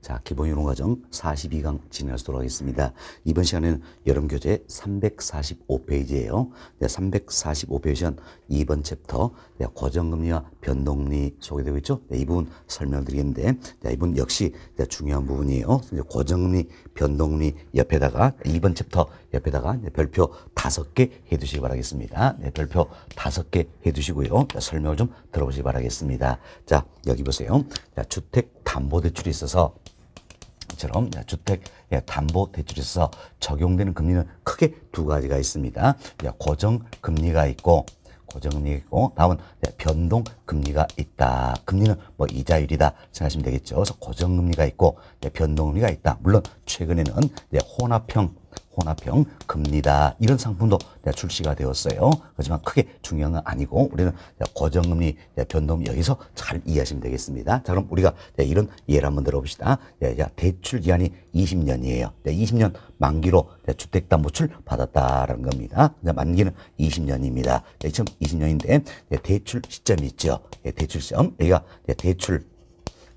자, 기본 이론 과정 42강 진행하도록 하겠습니다. 이번 시간에는 여름 교재 345페이지예요. 네, 345페이지는 2번 챕터 네, 고정금리와 변동금리 소개되고 있죠. 네, 이 부분 설명드리겠는데 네, 이 부분 역시 네, 중요한 부분이에요. 고정금리, 변동금리 옆에다가 2번 챕터 옆에다가 네, 별표 5개 해두시기 바라겠습니다. 네, 별표 5개 해두시고요. 네, 설명을 좀 들어보시기 바라겠습니다. 자, 여기 보세요. 자, 주택 담보대출이 있어서 처럼 예, 주택 예, 담보 대출에 있어서 적용되는 금리는 크게 두 가지가 있습니다. 예, 고정 금리가 있고 고정 금리가 있고 다음은 변동 금리가 있다. 금리는 뭐 이자율이다 생각하시면 되겠죠. 그래서 고정 금리가 있고 변동 금리가 있다. 물론 최근에는 혼합형 혼합형 금리다. 이런 상품도 출시가 되었어요. 하지만 크게 중요한 건 아니고 우리는 고정금리 변동 여기서 잘 이해하시면 되겠습니다. 자 그럼 우리가 이런 예를 한번 들어봅시다. 예, 대출 기한이 20년이에요. 20년 만기로 주택담보출 받았다라는 겁니다. 만기는 20년입니다. 2020년인데 예, 대출 시점이 있죠. 예, 대출 시점 여기가 대출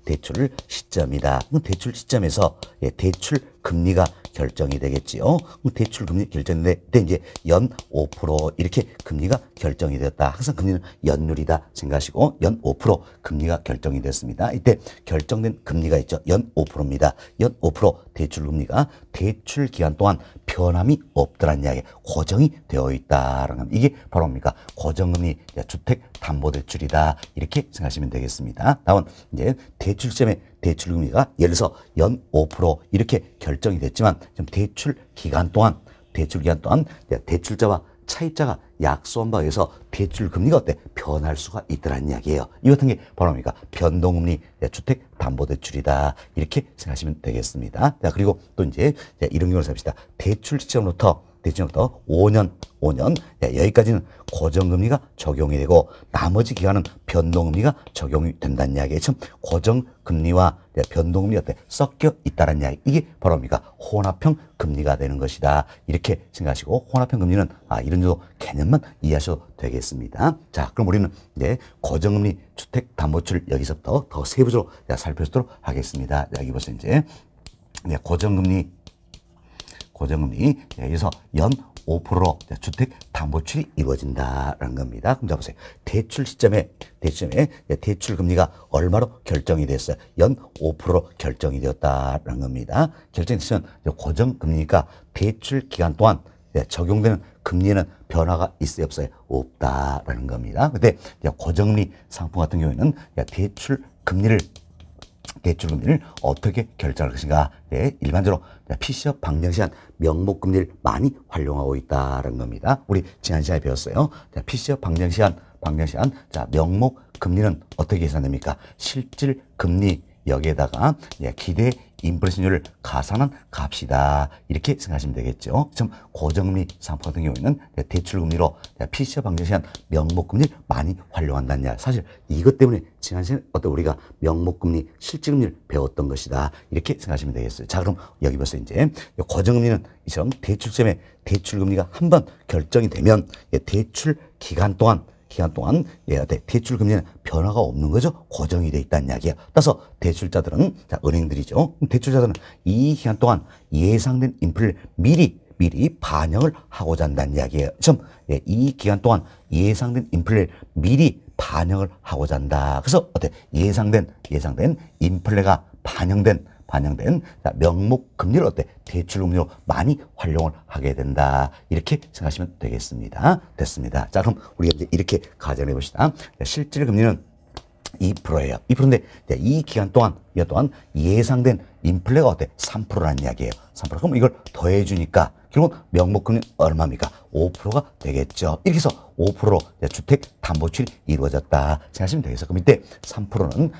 대출 시점이다. 대출 시점에서 대출 금리가 결정이 되겠지요. 대출 금리 결정인데 그때 이제 연 5% 이렇게 금리가 결정이 되었다. 항상 금리는 연율이다 생각하시고 연 5% 금리가 결정이 됐습니다. 이때 결정된 금리가 있죠. 연 5%입니다. 연 5% 대출 금리가 대출 기간 동안 변함이 없더란 이야기 고정이 되어 있다라는 이게 바로 뭡니까? 고정금리 주택 담보 대출이다. 이렇게 생각하시면 되겠습니다. 다음은 이제 대출시점에 대출금리가 예를 들어서 연 5% 이렇게 결정이 됐지만 지금 대출 기간 동안 대출 기간 동안 대출자와 차입자가 약소한 바에 의해서 대출 금리가 어때 변할 수가 있다라는 이야기예요. 이 같은 게 바로 뭡니까 변동금리 예, 주택 담보 대출이다 이렇게 생각하시면 되겠습니다. 자 그리고 또 이제 이런 경우를 삽시다. 대출 시점으로부터 내지부터 5년, 5년 예, 여기까지는 고정금리가 적용이 되고 나머지 기간은 변동금리가 적용이 된다는 이야기에 참 고정금리와 예, 변동금리 옆에 섞여 있다는 이야기 이게 바로 뭡니까 혼합형 금리가 되는 것이다 이렇게 생각하시고 혼합형 금리는 아 이런 정도 개념만 이해하셔도 되겠습니다 자 그럼 우리는 이제 고정금리 주택담보출 여기서부터 더 세부적으로 살펴보도록 하겠습니다 여기 보세요 이제 네, 고정금리 고정금리 네, 여기서 연 5% 주택 담보출이 이루어진다라는 겁니다. 그럼 자 보세요. 대출 시점에 대출에 네, 대출 금리가 얼마로 결정이 됐어요? 연5% 결정이 되었다라는 겁니다. 결정됐으면 이 고정 금리니까 대출 기간 동안 네, 적용되는 금리는 변화가 있어요 없어요? 없다라는 겁니다. 근데 고정금리 상품 같은 경우에는 대출 금리를 대출금리를 어떻게 결정할 것인가. 네, 일반적으로 피 c 업 방정시한 명목금리를 많이 활용하고 있다는 겁니다. 우리 지난 시간에 배웠어요. 자, PC업 방정시한, 방정시한, 자, 명목금리는 어떻게 계산됩니까? 실질금리, 여기에다가 예, 기대 인플레이션율을 가산한 값이다. 이렇게 생각하시면 되겠죠. 지 고정금리 상품 같은 경우에는 대출금리로 피시업 방정 시한 명목금리 많이 활용한다는 야 사실 이것 때문에 지난 시간에 어떤 우리가 명목금리 실질금리를 배웠던 것이다. 이렇게 생각하시면 되겠어요. 자 그럼 여기 벌써 이제 고정금리는 이처럼 대출점에 대출금리가 한 번 결정이 되면 대출 기간 동안 기간 동안 예, 어때? 대출 금리는 변화가 없는 거죠. 고정이 돼 있다는 이야기예요. 따라서 대출자들은 자, 은행들이죠. 대출자들은 이 기간 동안 예상된 인플을 미리 미리 반영을 하고자 한다는 이야기예요. 참, 예, 이 기간 동안 예상된 인플레를 미리 반영을 하고자 한다. 그래서 어때? 예상된 예상된 인플레가 반영된 반영된 명목 금리를 어때? 대출금리로 많이 활용을 하게 된다. 이렇게 생각하시면 되겠습니다. 됐습니다. 자, 그럼 우리가 이제 이렇게 가정해 봅시다. 실질 금리는 2%예요. 2%인데 이 기간 동안 이어 또한 예상된 인플레가 어때? 3%라는 이야기예요. 3%. 그럼 이걸 더해 주니까 결국 명목금리 얼마입니까? 5%가 되겠죠. 이렇게 해서 5%로 주택 담보출이 이루어졌다 생각하시면 되겠어. 그럼 이때 3%는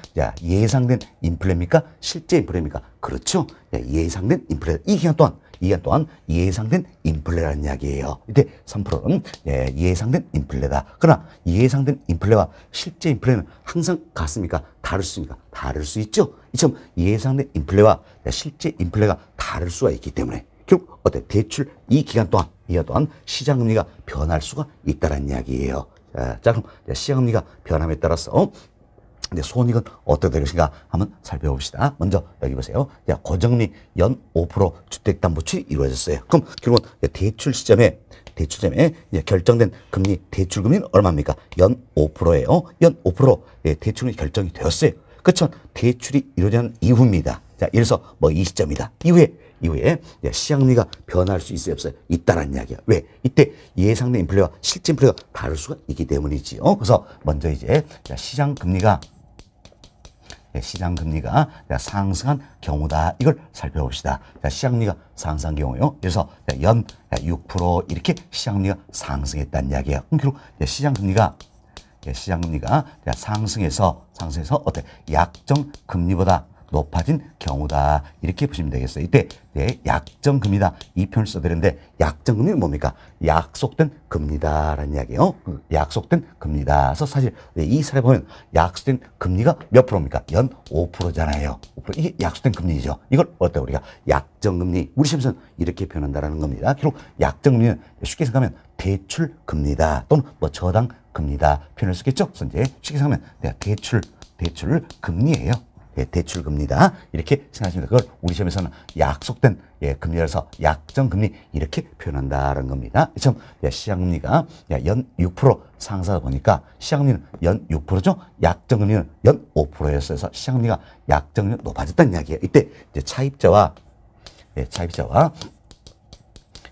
예상된 인플레입니까? 실제 인플레입니까? 그렇죠. 예상된 인플레. 이 기간 동안 이 기간 동안 예상된 인플레라는 이야기예요. 이때 3%는 예, 상된 인플레다. 그러나 예상된 인플레와 실제 인플레는 항상 같습니까? 다를 수니까 다를 수 있죠. 이처럼 예상된 인플레와 실제 인플레가 다를 수가 있기 때문에 결국 어때 대출 이 기간 동안 이어 동안 시장 금리가 변할 수가 있다는 라 이야기예요. 자 그럼 시장 금리가 변함에 따라서 근데 어? 손익은 어떻게 되는가 한번 살펴봅시다. 먼저 여기 보세요. 야, 고정리 연 5% 주택담보출이 이루어졌어요. 그럼 결국은 대출 시점에 대출 시점에 결정된 금리 대출 금리는 얼마입니까? 연 5%예요. 연5% 예, 대출이 결정이 되었어요. 그렇죠 대출이 이루어지는 이후입니다. 자, 예를 들어서 뭐 이 시점이다. 이후에 이후에 예, 시장리가 변할 수 있어요 없어요? 있다란 이야기야. 왜? 이때 예상된 인플레와 실제 인플레가 다를 수가 있기 때문이지요. 그래서 먼저 이제 시장 금리가 예, 시장 금리가 상승한 경우다. 이걸 살펴봅시다. 시장리가 상승한 경우요. 그래서 연 6% 이렇게 시장리가 상승했다는 이야기야. 그럼 결국 시장 금리가 예, 시장 금리가 상승해서 상승해서 어때? 약정 금리보다 높아진 경우다. 이렇게 보시면 되겠어요. 이때 네, 약정금이다. 이 표현을 써야 되는데 약정금이 뭡니까? 약속된 금리다라는 이야기예요. 그 약속된 금리다. 그래서 사실 네, 이 사례 보면 약속된 금리가 몇 프로입니까? 연 5%잖아요. 5% 이게 약속된 금리죠. 이걸 어때 우리가 약정금리 우리 시험에서는 이렇게 표현한다라는 겁니다. 결국 약정금리는 쉽게 생각하면 대출 금리다 또는 뭐 저당 금리다 표현을 쓰겠죠. 그래서 이제 쉽게 생각하면 네, 대출 대출 을 금리예요. 예, 대출금리다. 이렇게 생각하시면 그걸 우리 시험에서는 약속된 예, 금리라서 약정금리 이렇게 표현한다는 겁니다. 참 예, 시장금리가 예, 연6% 상사다 보니까 시장금리는 연 6%죠. 약정금리는 연 5%였어서 시장금리가 약정률 금 높아졌다는 이야기예요. 이때 이제 차입자와 예, 차입자와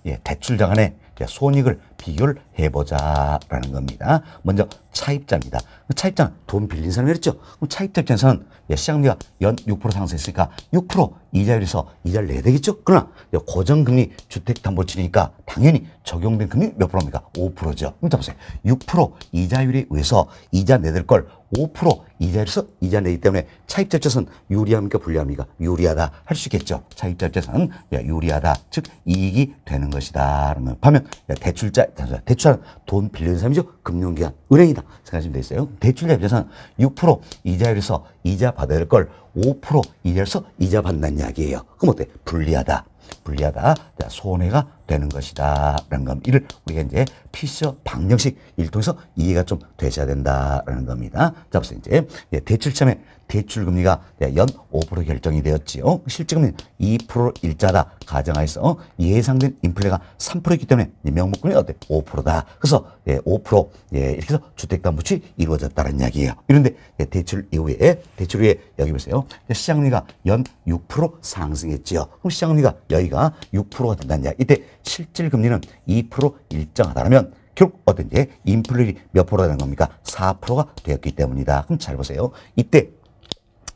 예, 대출자 간의 예, 손익을 비교를해보자라는 겁니다. 먼저 차입자입니다. 그 차입자는 돈 빌린 사람이었죠. 그럼 차입자 입장에서는 시장비가연 6% 상승했으니까 6% 이자율에서 이자를 내야 되겠죠. 그러나 고정금리 주택담보증니까 당연히 적용된 금리 몇 프로입니까? 5%죠. 그럼 보세요. 6% 이자율에 의해서 이자 내들 걸 5% 이자율에서 이자 내기 때문에 차입자 입장에서는 유리합니까? 불리합니까? 유리하다 할 수 있겠죠. 차입자 입장에서는 유리하다. 즉 이익이 되는 것이다. 라는 반면 대출자 단순한 대출하는 돈빌리는 사람이죠. 금융기관, 은행이다. 생각하시면 되겠어요. 대출자 입장에서는 6% 이자율에서 이자 받아야 걸5% 이자에서 율 이자 받는 이야기예요. 그럼 어때? 불리하다. 불리하다. 손해가 되는 것이다. 라는 겁니다. 이를 우리가 이제 피셔 방정식 일통에서 이해가 좀 되셔야 된다라는 겁니다. 자, 벌써 이제 대출참에 대출금리가 연 5% 결정이 되었지요. 실제금리는 2% 일자다 가정하여서 예상된 인플레가 3%이기 때문에 명목금이 어때? 5%다. 그래서 5% 예, 예, 이렇게 해서 주택담보치 이루어졌다는 이야기예요. 이런데 예, 대출 이후에 대출 후에 여기 보세요. 시장리가 금연6% 상승했지요. 그럼 시장리가 금 여기가 6%가 된다는 이야기. 이때 실질금리는 2% 일정하다면 결국 어떤 게 인플레이 몇 프로라는 겁니까? 4%가 되었기 때문이다. 그럼 잘 보세요. 이때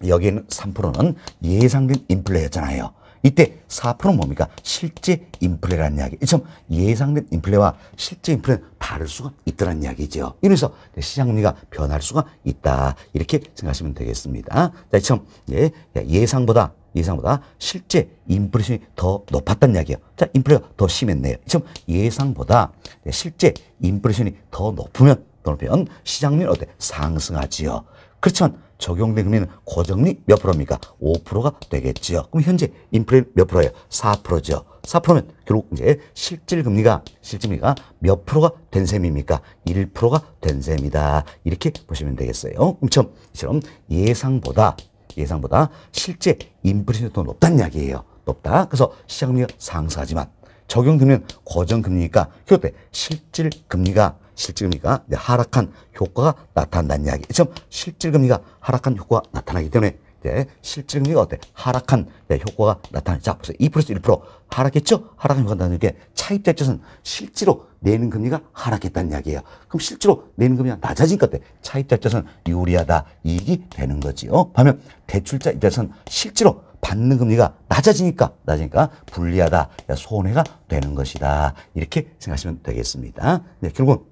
여기에는 3%는 예상된 인플레였잖아요. 이때 4%는 뭡니까? 실제 인플레라는 이야기. 이처럼 예상된 인플레와 실제 인플레는 다를 수가 있다는 이야기죠. 이래서 시장리가 변할 수가 있다. 이렇게 생각하시면 되겠습니다. 자, 이처럼 예, 예, 예상보다 예상보다 실제 인플레이션이 더 높았단 이야기예요. 자, 인플레가 더 심했네요. 지금 예상보다 실제 인플레이션이 더 높으면 더 높으면 시장률 어때? 상승하지요. 그렇지만 적용된 금리는 고정리 몇 프로입니까? 5%가 되겠지요. 그럼 현재 인플레 몇 프로예요? 4%죠. 4%면 결국 이제 실질 금리가 실질 금리가 몇 프로가 된 셈입니까? 1%가 된 셈이다. 이렇게 보시면 되겠어요. 그럼 처럼 예상보다 예상보다 실제 인플레이션이 더 높다는 이야기예요. 높다. 그래서 시장금리가 상승하지만 적용금리는 고정금리니까 그때 실질 금리가 실질금리가 하락한 효과가 나타난다는 이야기. 지금 실질금리가 하락한 효과가 나타나기 때문에 때실증금이 어때? 하락한 네, 효과가 나타나죠. 자, 보세요. 2% 1% 하락했죠? 하락한 효과가 나타나는 게 차입자 입장 실제로 내는 금리가 하락했다는 이야기예요. 그럼 실제로 내는 금리가 낮아진것 같아. 때 차입자 입장 유리하다. 이익이 되는 거지요. 어? 반면 대출자 입장에서는 실제로 받는 금리가 낮아지니까 낮으니까 불리하다. 손해가 그러니까 되는 것이다. 이렇게 생각하시면 되겠습니다. 네, 결국은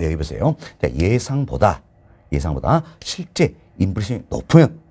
여기 보세요. 예상보다 예상보다 실제 인플레이션이 높으면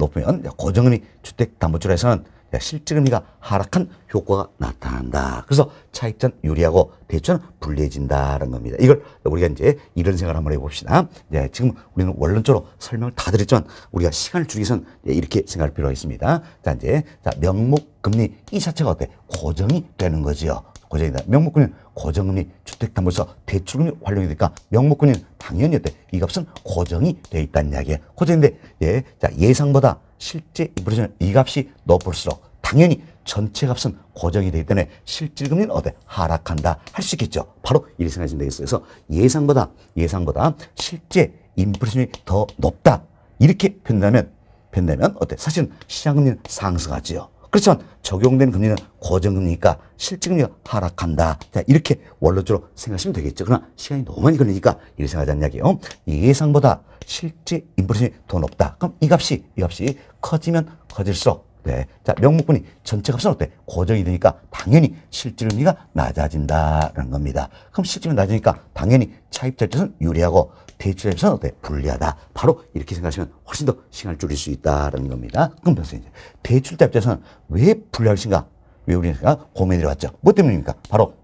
높으면 고정금리 주택담보대출에서는 실질금리가 하락한 효과가 나타난다. 그래서 차익전 유리하고 대출은 불리해진다는 겁니다. 이걸 우리가 이제 이런 생각을 한번 해봅시다. 네, 지금 우리는 원론적으로 설명을 다 드렸지만 우리가 시간을 줄이기 위해서는 예, 이렇게 생각할 필요가 있습니다. 자, 이제 자, 명목금리 이 자체가 어때? 고정이 되는 거지요. 고정이다. 명목금리는 고정금리 주택담보에서 대출금리 활용이 되니까 명목금리는 당연히 어때? 이 값은 고정이 돼 있다는 이야기예요. 고정인데 예, 자 예상보다 실제 인플레이션 이 값이 높을수록 당연히 전체 값은 고정이 되기 때문에 실질금리는 어때? 하락한다 할 수 있겠죠. 바로 이렇게 생각하시면 되겠어요. 그래서 예상보다 예상보다 실제 인플레이션이 더 높다 이렇게 표다면표다면 어때? 사실은 시장금리는 상승하지요. 그렇지만 적용된 금리는 고정금리니까 실질금리가 하락한다. 자, 이렇게 원론적으로 생각하시면 되겠죠. 그러나 시간이 너무 많이 걸리니까 이렇게 생각하자는 이야기예요. 예상보다 실제 인플레이션이 더 높다. 그럼 이 값이, 이 값이 커지면 커질수록 네. 자, 명목분이 전체 값은 어때? 고정이 되니까 당연히 실질 의미가 낮아진다라는 겁니다. 그럼 실질이 낮으니까 당연히 차입자에서는 유리하고 대출자에서는 어때? 불리하다. 바로 이렇게 생각하시면 훨씬 더 시간을 줄일 수 있다라는 겁니다. 그럼 벌써 이제 대출자 입장에서는 왜 불리할 것인가? 왜 우리가 고민이 왔죠? 뭐 때문입니까? 바로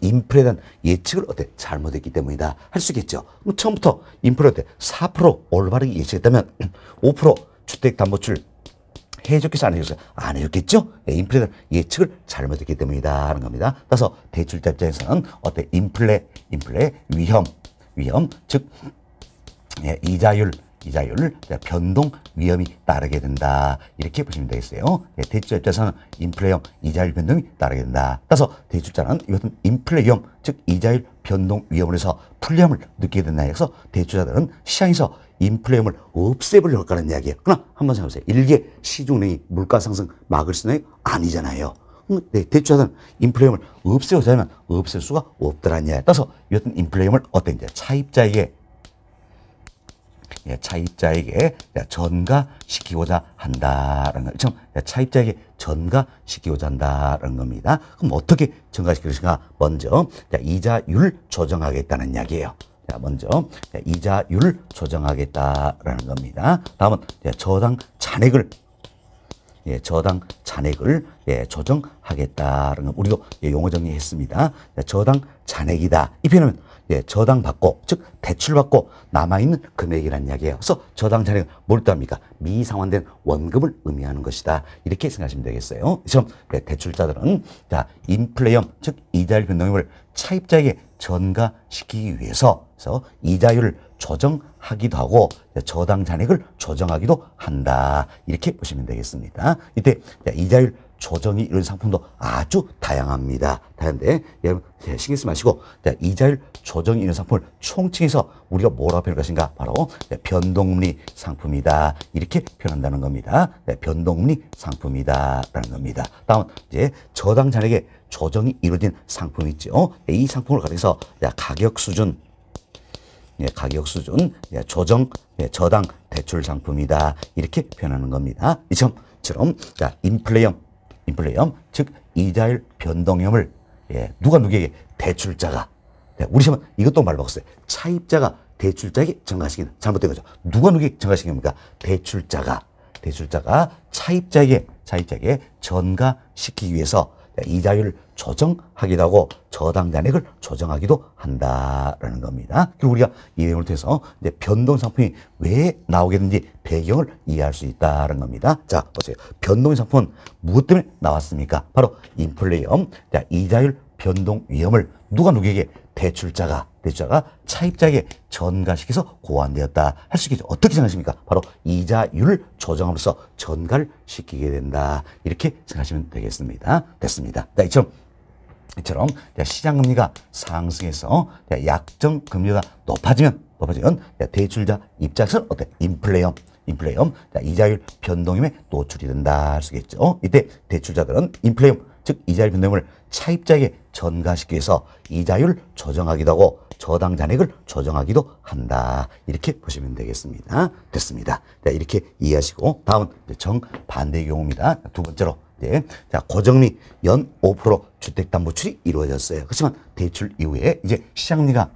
인플에 대한 예측을 어때? 잘못했기 때문이다. 할 수 있겠죠. 그럼 처음부터 인플에 어때? 4% 올바르게 예측했다면 5% 음, 주택담보출 해줬겠어 안 해줬어요? 안 해줬겠죠? 네, 인플레 예측을 잘못했기 때문이다 하는 겁니다. 따라서 대출자 입장에서는 어때 인플레 인플레 위험 위험 즉 예, 이자율 이자율을 변동 위험이 따르게 된다. 이렇게 보시면 되겠어요. 예, 대출자 에서는 인플레형 이자율 변동이 따르게 된다. 따라서 대출자는 이것은 인플레 위험, 즉 이자율 변동 위험을 해서 불리함을 느끼게 된다. 그래서 대출자들은 시장에서 인플레형을 없애버리려고 하는 이야기예요. 그러나 한번 생각해보세요. 일개 시중은행이 물가상승 막을 수는 아니잖아요. 음, 네, 대출자는인플레형을 없애고자 하면 없앨 수가 없더라는 이야 따라서 이것은 인플레형을 어떤 이제 차입자에게 예, 차입자에게 전가시키고자 한다는 거죠. 차입자에게 전가시키고자 한다는 겁니다. 그럼 어떻게 전가시킬 것가 먼저 이자율 조정하겠다는 이야기예요. 먼저 이자율 조정하겠다라는 겁니다. 다음은 저당 잔액을 예, 저당 잔액을 예, 조정하겠다는 라 우리도 예, 용어 정리했습니다. 저당 잔액이다. 이 표현은 예, 저당받고 즉 대출받고 남아있는 금액이라는 이야기예요. 그래서 저당 잔액은 뭘 뜻합니까? 미상환된 원금을 의미하는 것이다. 이렇게 생각하시면 되겠어요. 그럼 예, 네, 대출자들은 자 인플레이엄 즉 이자율 변동률을 차입자에게 전가시키기 위해서 그래서 이자율을 조정하기도 하고 네, 저당 잔액을 조정하기도 한다. 이렇게 보시면 되겠습니다. 이때 네, 이자율 조정이 이런 상품도 아주 다양합니다. 다양한데 여러분 예, 네, 예, 신경 쓰지 마시고 네, 이자율 조정이 이런 상품을 총칭해서 우리가 뭐라고 표현할 것인가 바로 네, 변동리 상품이다. 이렇게 표현한다는 겁니다. 네, 변동리 상품이다라는 겁니다. 다음 이제 저당 잔액의 조정이 이루어진 상품 있죠. 네, 이 상품을 가리서 네, 가격 수준 예, 가격 수준, 예, 조정, 예, 저당 대출 상품이다. 이렇게 표현하는 겁니다. 이처럼 인플레형 인플레이엄, 즉 이자율 변동염을 예, 누가 누구에게 대출자가 예, 우리 시험은 이것도 말바꿨어요. 차입자가 대출자에게 정가시킨 잘못된 거죠. 누가 누구에게 정가시킨 겁니까? 대출자가 대출자가 차입자에게 차입자에게 전가시키기 위해서 네, 이자율 조정하기도 하고 저당 잔액을 조정하기도 한다라는 겁니다. 그리고 우리가 이 내용을 통해서 이제 변동 상품이 왜 나오게 되는지 배경을 이해할 수 있다는 겁니다. 자, 보세요. 변동 상품은 무엇 때문에 나왔습니까? 바로 인플레이엄, 자, 이자율 변동 위험을 누가 누구에게 대출자가 대출자가 차입자에게 전가시켜서 고안되었다 할 수 있겠죠. 어떻게 생각하십니까? 바로 이자율 을 조정함으로써 전가를 시키게 된다. 이렇게 생각하시면 되겠습니다. 됐습니다. 자, 이처럼 이처럼 시장 금리가 상승해서 약정 금리가 높아지면 높아지면 대출자 입장에서 어때 인플레이엄 인플레이엄 이자율 변동임에 노출이 된다 할 수겠죠. 이때 대출자들은 인플레이엄 즉 이자율 변동을 임 차입자에게 전가시기 키 위해서 이자율 조정하기도 하고 저당 잔액을 조정하기도 한다. 이렇게 보시면 되겠습니다. 됐습니다. 자, 이렇게 이해하시고 다음은 정반대의 경우입니다. 두 번째로 때, 네. 자, 고정리 연 5% 주택담보출이 이루어졌어요. 그렇지만 대출 이후에 이제 시장리가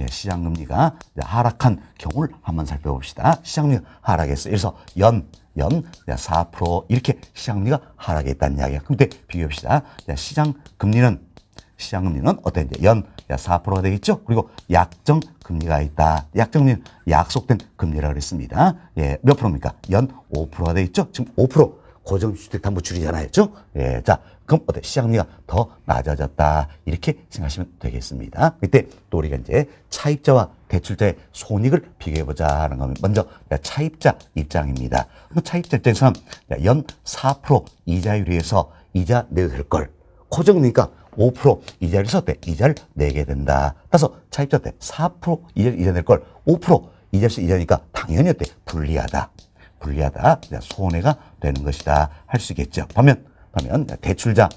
예, 시장금리가 하락한 경우를 한번 살펴봅시다. 시장리가 하락했어요. 그래서 연, 연, 4% 이렇게 시장리가 하락했다는 이야기야. 그럼 그때 비교합시다. 시장금리는, 시장금리는 어때? 이 연, 4%가 되겠죠? 그리고 약정 금리가 있다. 약정금리 약속된 금리라 그랬습니다. 예, 몇 프로입니까? 연 5%가 되겠죠? 지금 5% 고정주택 담보 줄이잖아요. 그죠? 예. 자, 그럼 어때? 시장리가 더 낮아졌다. 이렇게 생각하시면 되겠습니다. 그때 또 우리가 이제 차입자와 대출자의 손익을 비교해보자 하는 겁니다. 먼저 차입자 입장입니다. 차입자 입장에서는 연 4% 이자율에서 이자 내도 될 걸. 고정이니까 5% 이자를 썼대. 이자를 내게 된다. 따라서 차입자 때 4% 이자를 이자 낼 걸 5% 이자에서 이자니까 당연히 어때? 불리하다. 불리하다. 손해가 되는 것이다. 할 수 있겠죠. 반면, 반면 대출자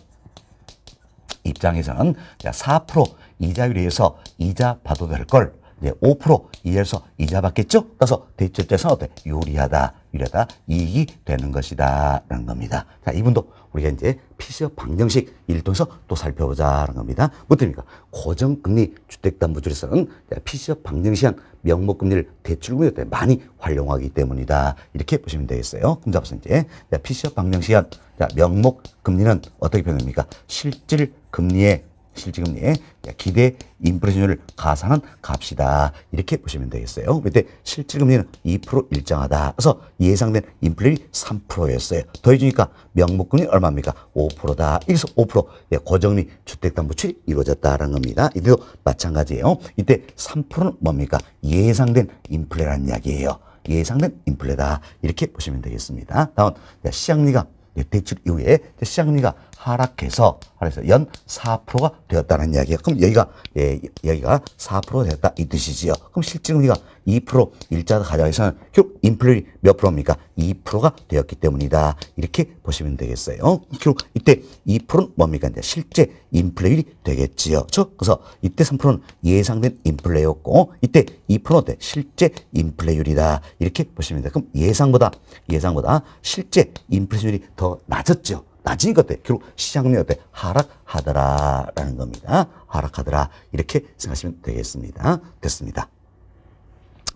입장에서는 4% 이자율에서 이자 받아도 될 걸. 5% 이자에서 이자 받겠죠? 따라서 대출자에서 어때? 요리하다, 이러다 이익이 되는 것이다. 라는 겁니다. 자, 이분도 우리가 이제 피시업 방정식 일도에서또 살펴보자라는 겁니다. 뭐 됩니까? 고정금리 주택담보주에서는 피시업 방정식 명목금리를 대출금리로 많이 활용하기 때문이다. 이렇게 보시면 되겠어요. 그럼 잡아서 이제 자, PC업 방정 시간. 자, 명목금리는 어떻게 표현합니까? 실질금리의 실질금리의 예, 기대 인플레이션을 가상한 값이다. 이렇게 보시면 되겠어요. 그때 실질금리는 2% 일정하다. 그래서 예상된 인플레이 3%였어요. 더해주니까 명목금리 얼마입니까? 5%다. 여기서 5% 예, 고정리 주택담보출이 이루어졌다는 겁니다. 이때도 마찬가지예요. 이때 3%는 뭡니까? 예상된 인플레라는 이야기예요. 예상된 인플레다. 이렇게 보시면 되겠습니다. 다음 시장리가 예, 대출 이후에 시장리가 하락해서 하락해서 연 4%가 되었다는 이야기예요. 그럼 여기가 예, 여기가 4% 됐다 이 뜻이지요. 그럼 실제 우리가 2% 일자도 가정에서는 결국 인플레이 몇 프로입니까? 2%가 되었기 때문이다. 이렇게 보시면 되겠어요. 어? 결국 이때 2%는 뭡니까? 이제 실제 인플레이 되겠지요. 그 그래서 이때 3%는 예상된 인플레이였고 이때 2%는 어때? 실제 인플레이율이다. 이렇게 보시면 돼요. 그럼 예상보다 예상보다 실제 인플레이율이 더 낮았죠. 낮으니까 어때? 결국 시장내 어때? 하락하더라라는 겁니다. 하락하더라. 이렇게 생각하시면 되겠습니다. 됐습니다.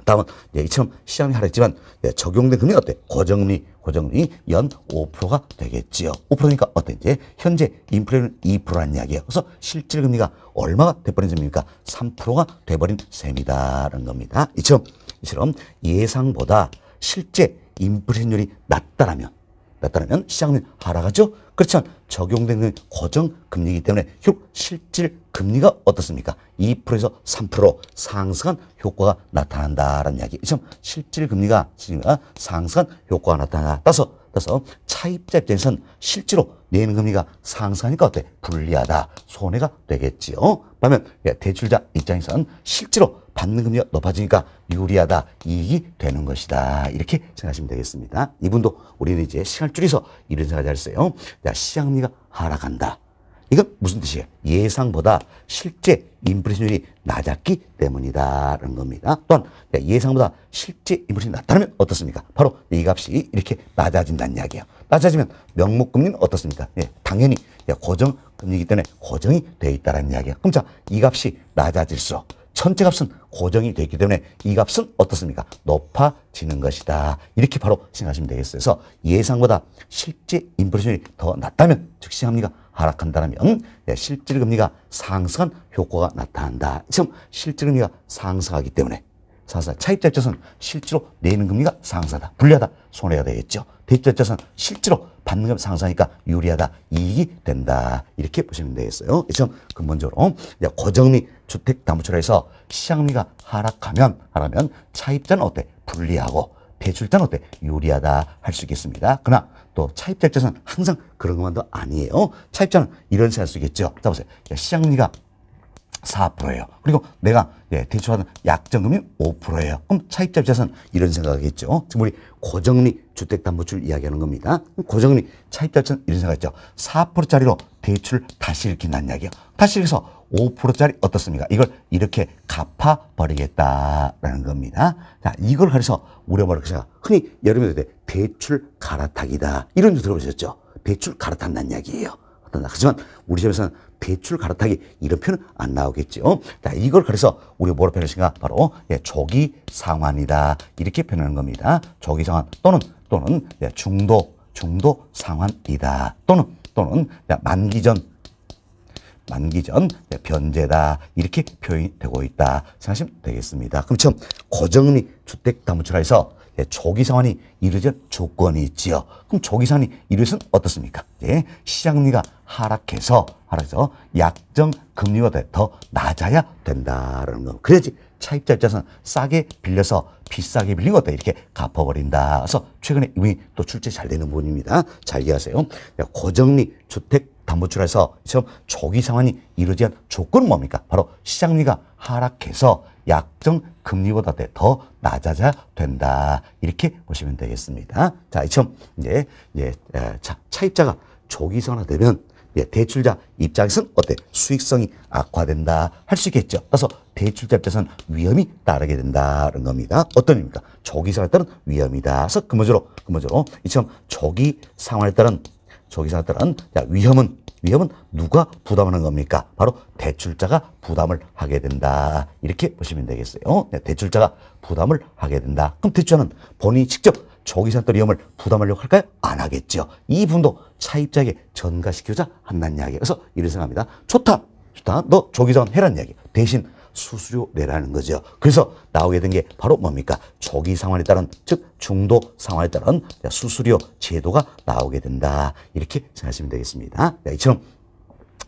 다음은 예, 이처럼 시장이 하락했지만 예, 적용된 금리 어때? 고정금리, 고정금리 연 5%가 되겠지요. 5%니까 어때? 이제 현재 인플레는 2%라는 이야기예요. 그래서 실질 금리가 얼마가 돼버린 셈입니까? 3%가 돼버린 셈이다라는 겁니다. 이처럼 이처럼 예상보다 실제 인플레 율이 낮다라면 갔다면 시장은 하락하죠. 그렇지만 적용되는 고정 금리이기 때문에 결국 실질 금리가 어떻습니까? 2%에서 3% 상승한 효과가 나타난다라는 이야기. 지참 실질 금리가 지금 상승한 효과가 나타나서 그래서 차입자 입장에선 실제로 내는 금리가 상승하니까 어때? 불리하다. 손해가 되겠지요. 반면 예, 대출자 입장에선 실제로 받는 금리가 높아지니까 유리하다. 이익이 되는 것이다. 이렇게 생각하시면 되겠습니다. 이분도 우리는 이제 시간을 줄여서 이런 생각을 했어요. 시장 금리가 하락한다. 이건 무슨 뜻이에요? 예상보다 실제 인플레이션율이 낮았기 때문이다라는 겁니다. 또한 네, 예상보다 실제 인플레이션이 낮다면 어떻습니까? 바로 이 값이 이렇게 낮아진다는 이야기예요. 낮아지면 명목금리는 어떻습니까? 예, 당연히 네, 고정금리이기 때문에 고정이 돼 있다는 이야기예요. 그럼 자, 이 값이 낮아질수록 천체 값은 고정이 되기 때문에 이 값은 어떻습니까? 높아지는 것이다. 이렇게 바로 생각하시면 되겠어요. 그래서 예상보다 실제 인플레이션이 더 낮다면 즉시 합니까? 하락한다면 예, 실질금리가 상승한 효과가 나타난다. 지금 실질금리가 상승하기 때문에 사사 차입자 입장에서는 실제로 내는 금리가 상승하다. 불리하다. 손해가 되겠죠. 대입자 입장에서는 실제로 받는 금 상승하니까 유리하다. 이익이 된다. 이렇게 보시면 되겠어요. 예, 지금 근본적으로 고정리 주택담보처철해서 시장금리가 하락하면 하라면 차입자는 어때? 불리하고 대출자는 어때? 유리하다 할 수 있겠습니다. 그러나 또 차입자 입장에서는 항상 그런 것만도 아니에요. 차입자는 이런 생각 쓰겠죠. 자, 보세요. 예, 시장리가 4%예요. 그리고 내가 예, 대출하는 약정금이 5%예요. 그럼 차입자 입장에서는 이런 생각하겠죠. 지금 우리 고정리 주택담보출 이야기하는 겁니다. 고정리 차입자 입장에서는 이런 생각했죠. 4%짜리로 대출을 다시 이렇게 난 이야기예요. 다시 이렇게 해서 5%짜리 어떻습니까? 이걸 이렇게 갚아버리겠다라는 겁니다. 자, 이걸 그래서 우리가 말로는 것이 흔히 여름에 때 대출 갈아타기다. 이런 줄 들어보셨죠? 대출 갈아탄다는 이야기예요. 어떤다. 하지만 우리 집에서는 대출 갈아타기 이런 표현은 안 나오겠죠. 자, 이걸 그래서 우리가 뭐로 표현할 것가 바로 예, 조기 상환이다. 이렇게 표현하는 겁니다. 조기 상환 또는 또는 예, 중도 중도 상환이다. 또는 또는 예, 만기 전 만기전 변제다 이렇게 표현되고 있다 생각하시면 되겠습니다. 그럼 처음 고정리 주택담보출하에서 조기상환이 이루어질 조건이 있지요. 그럼 조기상환이 이루어진 어떻습니까? 예, 시장리가 하락해서 하락해서 약정 금리가 더 낮아야 된다라는 거. 그래야지 차입자 입장에서는 싸게 빌려서 비싸게 빌리고다 이렇게 갚아버린다. 그래서 최근에 이미 또 출제 잘 되는 부분입니다. 잘 이해하세요. 고정리 주택 담보출에서 지금 조기 상환이 이루어지 한 조건은 뭡니까? 바로 시장리가 하락해서 약정 금리보다 더 낮아져 야 된다. 이렇게 보시면 되겠습니다. 자, 이처럼 이제 예, 예, 차, 차입자가 조기 상환화되면 예, 대출자 입장에서는 어때? 수익성이 악화된다 할 수 있겠죠. 그래서 대출자 입장에서는 위험이 따르게 된다는 겁니다. 어떤 의미입니까? 조기 상환에 따른 위험이다. 그래서 근본적으로 근본적으로 이처럼 조기 상환에 따른 저기사 나타난 자, 위험은 위험은 누가 부담하는 겁니까? 바로 대출자가 부담을 하게 된다. 이렇게 보시면 되겠어요. 네, 대출자가 부담을 하게 된다. 그럼 대출자는 본인이 직접 조기산또 위험을 부담하려고 할까요? 안 하겠죠. 이 분도 차입자에게 전가시키자 고 한다는 이야기. 그래서 이런 생각합니다. 좋다. 좋다. 너 조기산 해란 이야기. 대신 수수료 내라는 거죠. 그래서 나오게 된 게 바로 뭡니까? 조기 상환에 따른 즉 중도 상환에 따른 수수료 제도가 나오게 된다. 이렇게 생각하시면 되겠습니다. 이처럼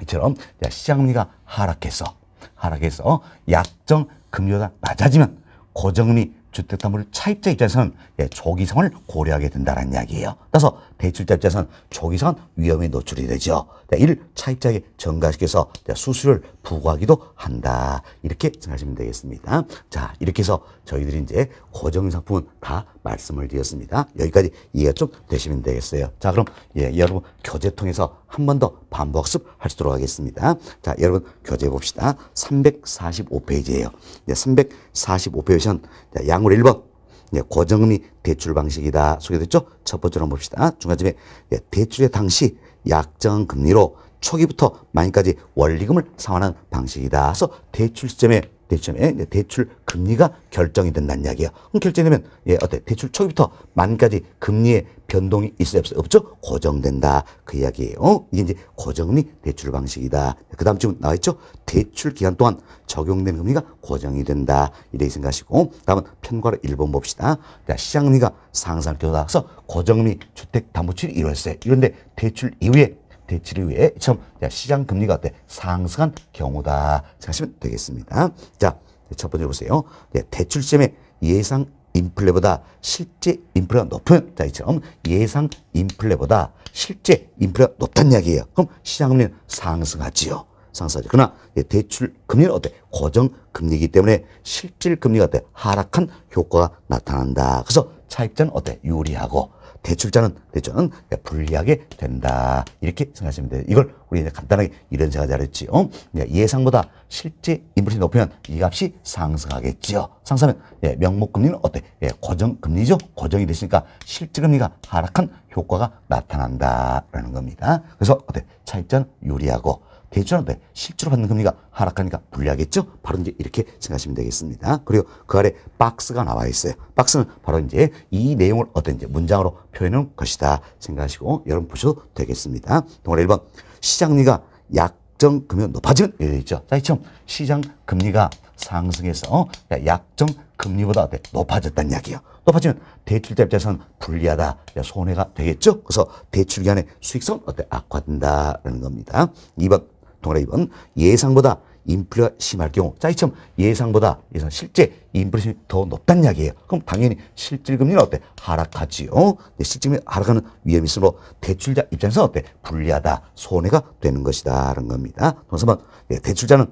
이처럼 시장금리가 하락해서 하락해서 약정 금리가 낮아지면 고정리 주택담보를 차입자 입장에서는 예, 조기 상환을 고려하게 된다는 이야기예요. 따라서 대출자 입장에서는 초기선 위험에 노출이 되죠. 네, 이를 차입자에게 전가시켜서 수수료를 부과하기도 한다. 이렇게 생각하시면 되겠습니다. 자, 이렇게 해서 저희들이 이제 고정상품은 다 말씀을 드렸습니다. 여기까지 이해가 좀 되시면 되겠어요. 자, 그럼 예, 여러분 교재 통해서 한 번 더 반복 학습하시도록 하겠습니다. 자, 여러분 교재 봅시다. 345페이지예요. 네, 345페이지는 양으로 1번 예, 고정금리 대출 방식이다 소개됐죠? 첫 번째로 봅시다. 중간쯤에 예, 대출의 당시 약정 금리로 초기부터 만기까지 원리금을 상환하는 방식이다. 그래서 대출 시점에 대점에 대출 금리가 결정이 된다는 이야기예요. 그럼 결정되면 예, 어때? 대출 초기부터 만까지 금리의 변동이 있어요, 없어요? 없죠? 고정된다. 그 이야기예요. 이게 이제 고정리 금 대출 방식이다. 그 다음 지금 나와있죠? 대출 기간 동안 적용된 금리가 고정이 된다. 이렇게 생각하시고 다음은 편과로 일번 봅시다. 자, 시장리가 상승을 교도해서 고정리 금 주택담보출 이월세. 이런데 대출 이후에 대출를 위해 처음 시장 금리가 어때 상승한 경우다 생각하시면 되겠습니다. 자, 네, 첫 번째 보세요. 네, 대출점의 예상 인플레보다 실제 인플레가 높은 자, 이점 예상 인플레보다 실제 인플레가 높다는 이야기예요. 그럼 시장 금리는 상승하지요. 상승하죠. 그러나 네, 대출 금리는 어때? 고정 금리이기 때문에 실질 금리가 어때? 하락한 효과가 나타난다. 그래서 차입자는 어때? 유리하고 대출자는 대출은 불리하게 된다. 이렇게 생각하시면 돼요. 이걸 우리 이제 간단하게 이런 제가 잘했지. 요 어? 네, 예상보다 실제 인플레이션이 높으면 이 값이 상승하겠지요. 상승하면 예, 명목금리는 어때? 예, 고정금리죠. 고정이 됐으니까 실제금리가 하락한 효과가 나타난다라는 겁니다. 그래서 어때? 차익전 유리하고 대출한테 실제로 받는 금리가 하락하니까 불리하겠죠? 바로 이제 이렇게 생각하시면 되겠습니다. 그리고 그 아래 박스가 나와 있어요. 박스는 바로 이제 이 내용을 어떤 이제 문장으로 표현해 놓은 것이다 생각하시고 여러분 보셔도 되겠습니다. 동아리 1번 시장리가 약정 금리가 높아지면 이래 있죠. 자, 이처럼 시장 금리가 상승해서 어, 약정 금리보다 네, 높아졌다는 이야기예요. 높아지면 대출자 입장에서는 불리하다, 손해가 되겠죠. 그래서 대출 기간의 수익성 은 어때 악화된다라는 겁니다. 2번 동그라 2번 예상보다 인플레가 심할 경우 자 이처럼 예상보다 예상 실제 인플레이션이 더 높다는 이야기예요. 그럼 당연히 실질금리는 어때? 하락하지요. 네, 실질금리 하락하는 위험이 있으므로 대출자 입장에서 어때? 불리하다. 손해가 되는 것이다. 라는 겁니다. 동사 번 네, 대출자는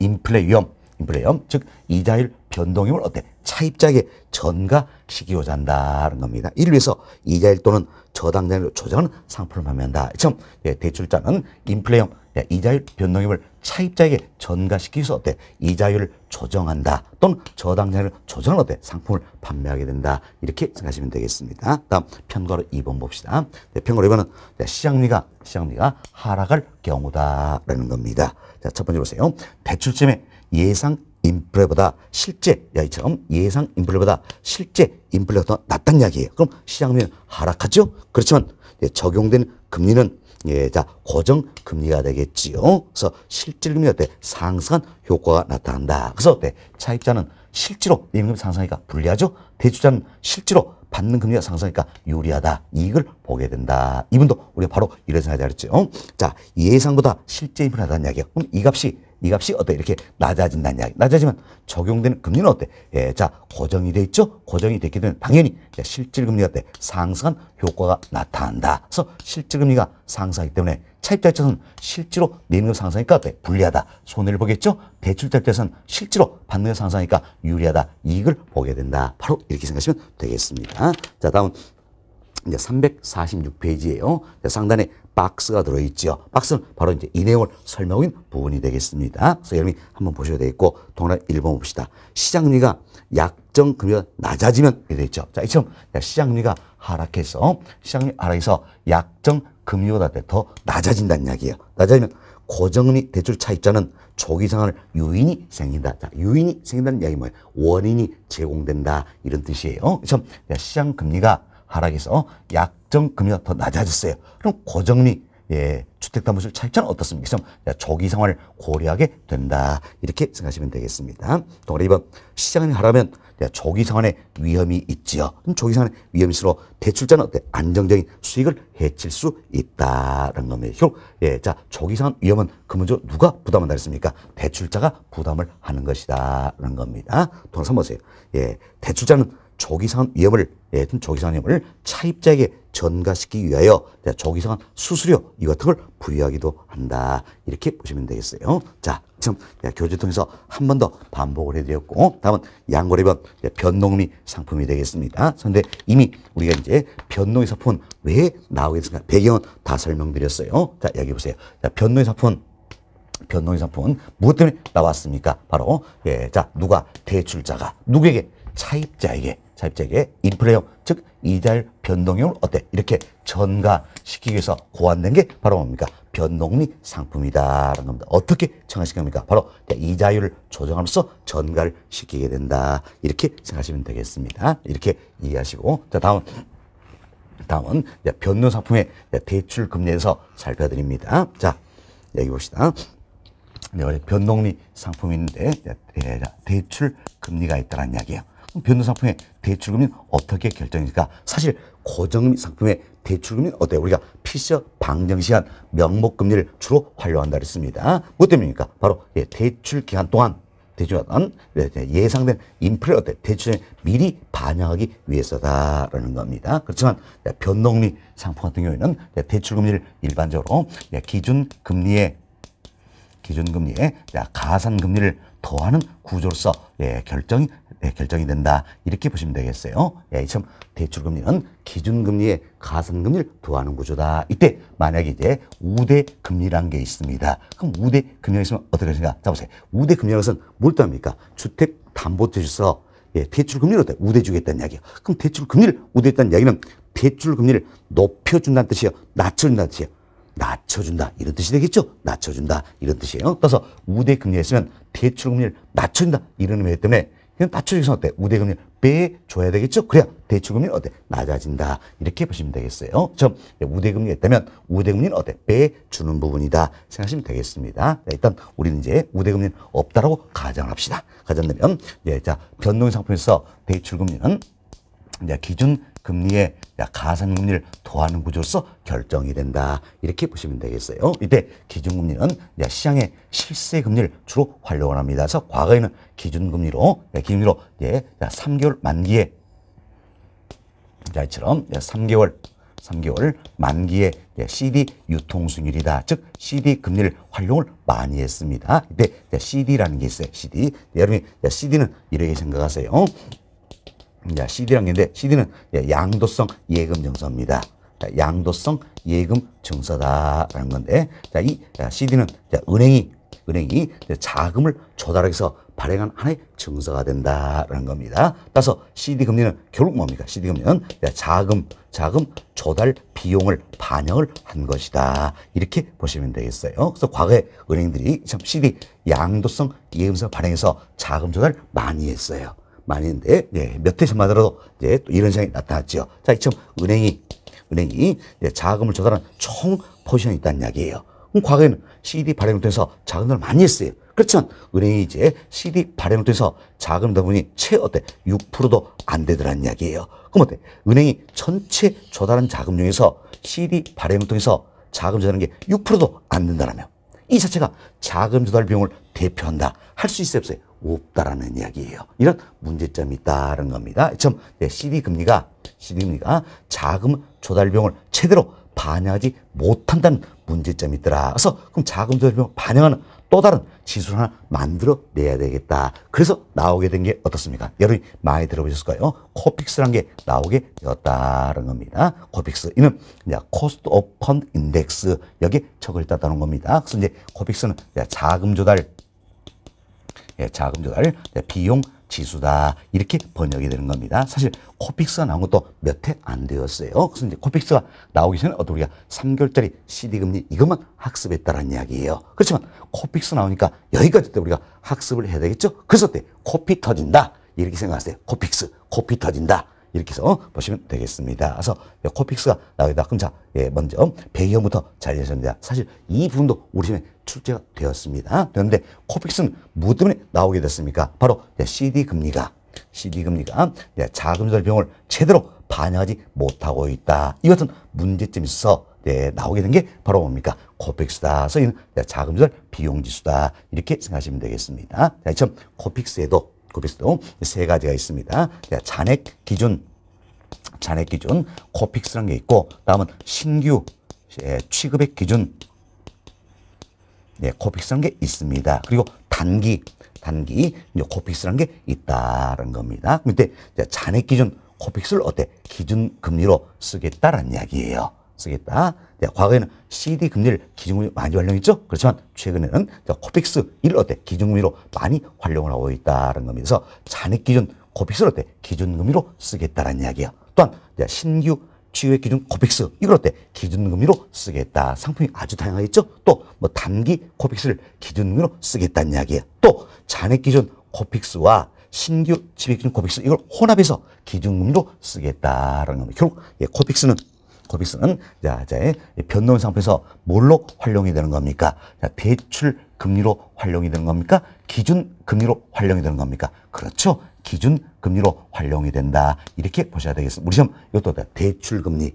인플레 위험 인플레 위험 즉 이자율 변동임을 어때? 차입자에게 전가시키고자 한다는 겁니다. 이를 위해서 이자율 또는 저당장료로 조정하는 상품을 판매한다. 참 예, 대출자는 인플레형 예, 이자율 변동액을 차입자에게 전가시키기 위해서 어때? 이자율을 조정한다. 또는 저당장을 조정한 어때? 상품을 판매하게 된다. 이렇게 생각하시면 되겠습니다. 다음 편가로 2번 봅시다. 네, 편가로 2번은 네, 시장리가 시장리가 하락할 경우다라는 겁니다. 자, 첫 번째 보세요. 대출점에 예상 인플레보다 실제 야이처럼 예상 인플레보다 실제 인플레가 더 낮다는 이야기예요. 그럼 시장면 하락하죠. 그렇지만 예, 적용된 금리는 예, 자 고정 금리가 되겠지요. 그래서 실질 금리가 때 상승한 효과가 나타난다. 그래서 네, 차입자는 실제로 예금 상승하니까 불리하죠. 대주자는 실제로 받는 금리가 상승하니까 유리하다. 이익을 보게 된다. 이분도 우리가 바로 이런 생각이 알았죠. 자, 예상보다 실제 인플레가 낮다는 이야기예요. 그럼 이 값이 이 값이 어때? 이렇게 낮아진다는 이야기. 낮아지면 적용되는 금리는 어때? 예, 자, 고정이 돼 있죠? 고정이 됐기 때문에 당연히 실질금리가 어때? 상승한 효과가 나타난다. 그래서 실질금리가 상승하기 때문에 차입자 입장에서는 실제로 내는 급 상승하니까 어때? 불리하다. 손해를 보겠죠? 대출자 입장에서는 실제로 받는 급 상승하니까 유리하다. 이익을 보게 된다. 바로 이렇게 생각하시면 되겠습니다. 자, 다음 이제 346페이지예요. 상단에 박스가 들어있죠. 박스는 바로 이제 이 내용을 설명인 부분이 되겠습니다. 그래서 여러분이 한번 보셔야 되겠고, 동그라 1번 봅시다. 시장금리가 약정금리가 낮아지면 이렇게 되겠죠 자, 이처럼 시장금리가 하락해서, 시장금리 하락해서 약정금리보다 더 낮아진다는 이야기예요. 낮아지면 고정금리 대출 차입자는 조기 상환을 유인이 생긴다. 자, 유인이 생긴다는 이야기 뭐예요? 원인이 제공된다. 이런 뜻이에요. 이처럼 시장금리가 하락해서 약정 금리가 더 낮아졌어요. 그럼 고정리 예, 주택담보실 차입자는 어떻습니까? 그래서 조기 상환을 고려하게 된다. 이렇게 생각하시면 되겠습니다. 동아리 2번 시장이 하라면 조기 상환의 위험이 있지요. 그럼 조기 상환의 위험일수록 대출자는 어때? 안정적인 수익을 해칠 수 있다라는 겁니다. 결국 예, 자 조기 상환 위험은 그먼저 누가 부담한다 했습니까? 대출자가 부담을 하는 것이다라는 겁니다. 동아리 보세요. 예, 대출자는 조기상 위험을 예, 조기상 위험을 차입자에게 전가시키기 위하여 조기상 수수료 이 같은 걸 부여하기도 한다. 이렇게 보시면 되겠어요. 자, 지금 예, 교재 통해서 한 번 더 반복을 해드렸고 다음은 양거래변 예, 변동리 상품이 되겠습니다. 그런데 이미 우리가 이제 변동의사품은왜 나오겠습니까? 배경은 다 설명드렸어요. 자, 여기 보세요. 자, 변동리 상품 변동의사품은 무엇 때문에 나왔습니까? 바로 예, 자 누가 대출자가 누구에게 차입자에게 자입재계 인플레형 즉 이달 변동형을 어때 이렇게 전가시키기 위해서 고안된 게 바로 뭡니까 변동리 상품이다라는 겁니다. 어떻게 정하신 겁니까? 바로 이자율을 조정하면서 전가를 시키게 된다 이렇게 생각하시면 되겠습니다. 이렇게 이해하시고 자 다음 다음은 변동 상품의 대출 금리에서 살펴드립니다. 자 여기 봅시다. 네, 변동리 상품인데 대출 금리가 있다는 이야기예요. 변동상품의 대출금리는 어떻게 결정이니까 사실 고정상품의 대출금리는 어때요? 우리가 피셔 방정시한 명목금리를 주로 활용한다 그랬습니다. 무엇 뭐 때문입니까? 바로 예, 대출 기간 동안 대출 기간 예상된 인플레 어때? 대출에 미리 반영하기 위해서다라는 겁니다. 그렇지만 예, 변동리 상품 같은 경우에는 예, 대출금리를 일반적으로 예, 기준금리에 기준금리에 가산금리를 더하는 구조로서 결정이 예, 결정이 된다. 이렇게 보시면 되겠어요. 예, 참 대출금리는 기준금리에 가산금리를 더하는 구조다. 이때 만약에 이제 우대금리란 게 있습니다. 그럼 우대금리가 있으면 어떻게 되는가? 자, 보세요. 우대금리라는 것은 뭘 뜻합니까? 주택담보대출서 예, 대출금리를 어때? 우대 주겠다는 이야기예요 그럼 대출금리를 우대했다는 이야기는 대출금리를 높여준다는 뜻이에요. 낮춰준다는 뜻이에요. 낮춰준다 이런 뜻이 되겠죠 낮춰준다 이런 뜻이에요 그래서 우대금리했으면 대출금리를 낮춘다 이런 의미 때문에 그럼 맞춰주기 어때? 우대금리 배 줘야 되겠죠? 그래야 대출금리는 어때? 낮아진다. 이렇게 보시면 되겠어요. 점 우대금리가 있다면 우대금리는 어때? 배 주는 부분이다. 생각하시면 되겠습니다. 네, 일단 우리는 이제 우대금리는 없다라고 가정합시다. 가정되면 예, 네, 자 변동상품에서 대출금리는 이제 네, 기준 금리의 가산금리를 도하는 구조로서 결정이 된다. 이렇게 보시면 되겠어요. 이때 기준금리는 시장의 실세금리를 주로 활용을 합니다. 그래서 과거에는 기준금리로, 기준금리로 예, 3개월 만기에 이처럼 3개월 3개월 만기에 예, CD 유통순율이다. 즉 CD 금리를 활용을 많이 했습니다. 이때 CD라는 게 있어요. CD. 네, 여러분이 CD는 이렇게 생각하세요. 자, CD란 인데 CD는 양도성 예금 증서입니다. 자, 양도성 예금 증서다라는 건데 자, 이 CD는 은행이 은행이 자금을 조달해서 발행한 하나의 증서가 된다라는 겁니다. 따라서 CD 금리는 결국 뭡니까? CD 금리는 자금 자금 조달 비용을 반영을 한 것이다. 이렇게 보시면 되겠어요. 그래서 과거에 은행들이 참 CD 양도성 예금서 발행해서 자금 조달 많이 했어요. 만인데 예, 몇회씩만으로도 이제 또 이런 현상이 나타났죠 자, 이처럼 은행이 은행이 자금을 조달한 총 포지션이 있다는 이야기예요. 그럼 과거에는 CD 발행을 통해서 자금을 많이 했어요. 그렇지만 은행이 이제 CD 발행을 통해서 자금 대부분이 채 어때 6%도 안 되더라는 이야기예요. 그럼 어때? 은행이 전체 조달한 자금 중에서 CD 발행을 통해서 자금 조달한 게 6%도 안된다라면이 자체가 자금 조달 비용을 대표한다. 할 수 있어요, 없어요? 없다라는 이야기예요. 이런 문제점이 있다는 겁니다. 참, 네, CD 금리가 CD 금리가 자금 조달 비용을 제대로 반영하지 못한다는 문제점이 있더라. 그래서 그럼 자금 조달 비용 반영하는 또 다른 지수를 하나 만들어내야 되겠다. 그래서 나오게 된 게 어떻습니까? 여러분이 많이 들어보셨을 까요 코픽스란 게 나오게 되었다는 겁니다. 코픽스. 이는 이제 코스트 오펀 인덱스. 여기 에 적을 따다는 겁니다. 그래서 이제 코픽스는 자금 조달 예, 자금 조달 네, 비용 지수다 이렇게 번역이 되는 겁니다. 사실 코픽스가 나온 것도 몇 해 안 되었어요. 그래서 이제 코픽스가 나오기 전에 어떻게 우리가 3개월짜리 CD 금리 이것만 학습했다는 이야기예요. 그렇지만 코픽스 나오니까 여기까지 때 우리가 학습을 해야 되겠죠. 그래서 때 코피 터진다 이렇게 생각하세요. 코픽스 코피 터진다. 이렇게 해서 보시면 되겠습니다. 그래서 코픽스가 나오다 그럼 자, 예, 먼저 배경부터 잘 예상됩니다. 사실 이 부분도 우리 팀에 출제가 되었습니다. 되는데 코픽스는 무 뭐 때문에 나오게 됐습니까? 바로 예, CD 금리가 CD 금리가 예, 자금조 비용을 제대로 반영하지 못하고 있다. 이 같은 문제점이 있어 네, 예, 나오게 된 게 바로 뭡니까? 코픽스다. 서인 자금조 비용지수다. 이렇게 생각하시면 되겠습니다. 자, 이처럼 코픽스에도 코픽스도 세 가지가 있습니다. 잔액 기준, 잔액 기준, 코픽스라는 게 있고, 다음은 신규 예, 취급액 기준, 네, 코픽스라는 게 있습니다. 그리고 단기, 단기, 코픽스라는 게 있다는 겁니다. 근데 잔액 기준, 코픽스를 어때? 기준 금리로 쓰겠다라는 이야기예요. 쓰겠다. 네, 과거에는 CD 금리를 기준금리 많이 활용했죠. 그렇지만 최근에는 코픽스 1어때 기준금리로 많이 활용을 하고 있다는 거면서 잔액 기준 코픽스를 어때 기준금리로 쓰겠다는 이야기예요 또한 네, 신규 취유의 기준 코픽스 이걸 어때 기준금리로 쓰겠다. 상품이 아주 다양하겠죠. 또뭐 단기 코픽스를 기준금리로 쓰겠다는 이야기예요또 잔액 기준 코픽스와 신규 취액 기준 코픽스 이걸 혼합해서 기준금리로 쓰겠다는 겁니다. 결국 예, 코픽스는 고빅스는 자, 제 변동 상품에서 뭘로 활용이 되는 겁니까? 자, 대출 금리로 활용이 되는 겁니까? 기준 금리로 활용이 되는 겁니까? 그렇죠. 기준 금리로 활용이 된다. 이렇게 보셔야 되겠습니다. 우리 시험 이것도 대출 금리.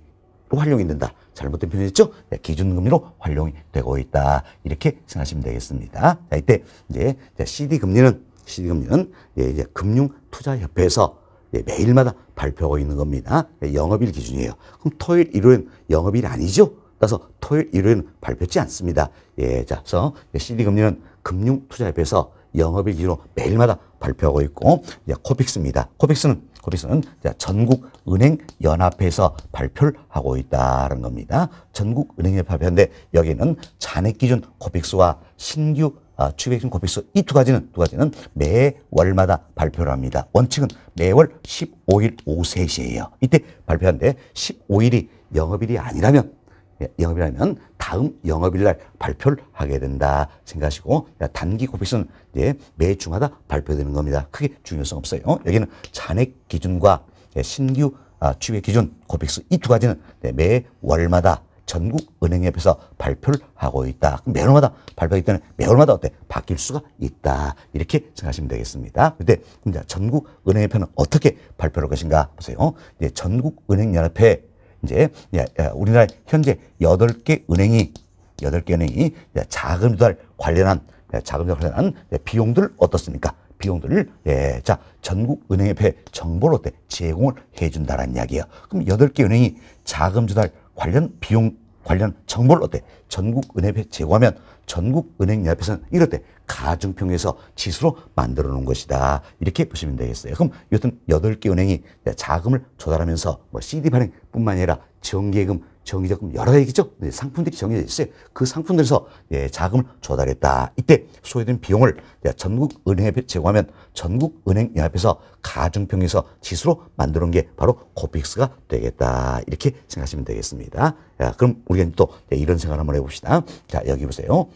활용이 된다. 잘못된 표현이죠? 네, 기준금리로 활용이 되고 있다. 이렇게 생각하시면 되겠습니다. 자, 이때 이제 CD 금리는 CD 금리는 예, 이제 금융투자협회에서 예, 매일마다 발표하고 있는 겁니다. 예, 영업일 기준이에요. 그럼 토요일, 일요일은 영업일 아니죠? 따라서 토요일, 일요일은 발표치 않습니다. 예, 자, 그래서 CD금리는 예, 금융투자협회에서 영업일 기준으로 매일마다 발표하고 있고, 예, 코픽스입니다. 코픽스는 코픽스는 전국은행연합회에서 발표를 하고 있다는 겁니다. 전국은행연합회인데 여기는 잔액 기준 코픽스와 신규 아, 취객증 고필수 이두 가지는 두 가지는 매월마다 발표를 합니다. 원칙은 매월 15일 오후 3시예요. 이때 발표한데 15일이 영업일이 아니라면 예, 영업이라면 다음 영업일 날 발표를 하게 된다 생각하시고 단기 고필수는 이제 매 주마다 발표되는 겁니다. 크게 중요성 없어요. 여기는 잔액 기준과 예, 신규 아, 취객 기준 고필수 이두 가지는 매 월마다 전국은행협에서 발표를 하고 있다. 매월마다 발표하기 때문에 매월마다 어때? 바뀔 수가 있다. 이렇게 생각하시면 되겠습니다. 근데 이제 전국은행협회는 어떻게 발표할 것인가 보세요. 이제 전국은행연합회 이제 예, 예, 우리나라 현재 여덟 개 은행이 여덟 개 은행이 예, 자금 조달 관련한 자금 조달 관련한 비용들 어떻습니까? 비용들을 예, 자 전국은행협회 정보로 때 제공을 해준다라는 이야기예요. 그럼 여덟 개 은행이 자금 조달 관련 비용 관련 정보를 어때 전국은행에 제공하면 전국은행 옆에서는 이럴 때 가중평에서 지수로 만들어 놓은 것이다. 이렇게 보시면 되겠어요. 그럼 여튼 여덟 개 은행이 네, 자금을 조달하면서 뭐 CD 발행뿐만 아니라 정예금 정의적 음, 여러 얘기죠. 네, 상품들이 정해져 있어요. 그 상품들에서 예, 자금을 조달했다. 이때 소요된 비용을 예, 전국은행에 제공하면 전국은행연합에서 가중평에서 지수로 만드는게 바로 코픽스가 되겠다. 이렇게 생각하시면 되겠습니다. 야, 그럼 우리가 또 예, 이런 생각을 한번 해봅시다. 자, 여기 보세요.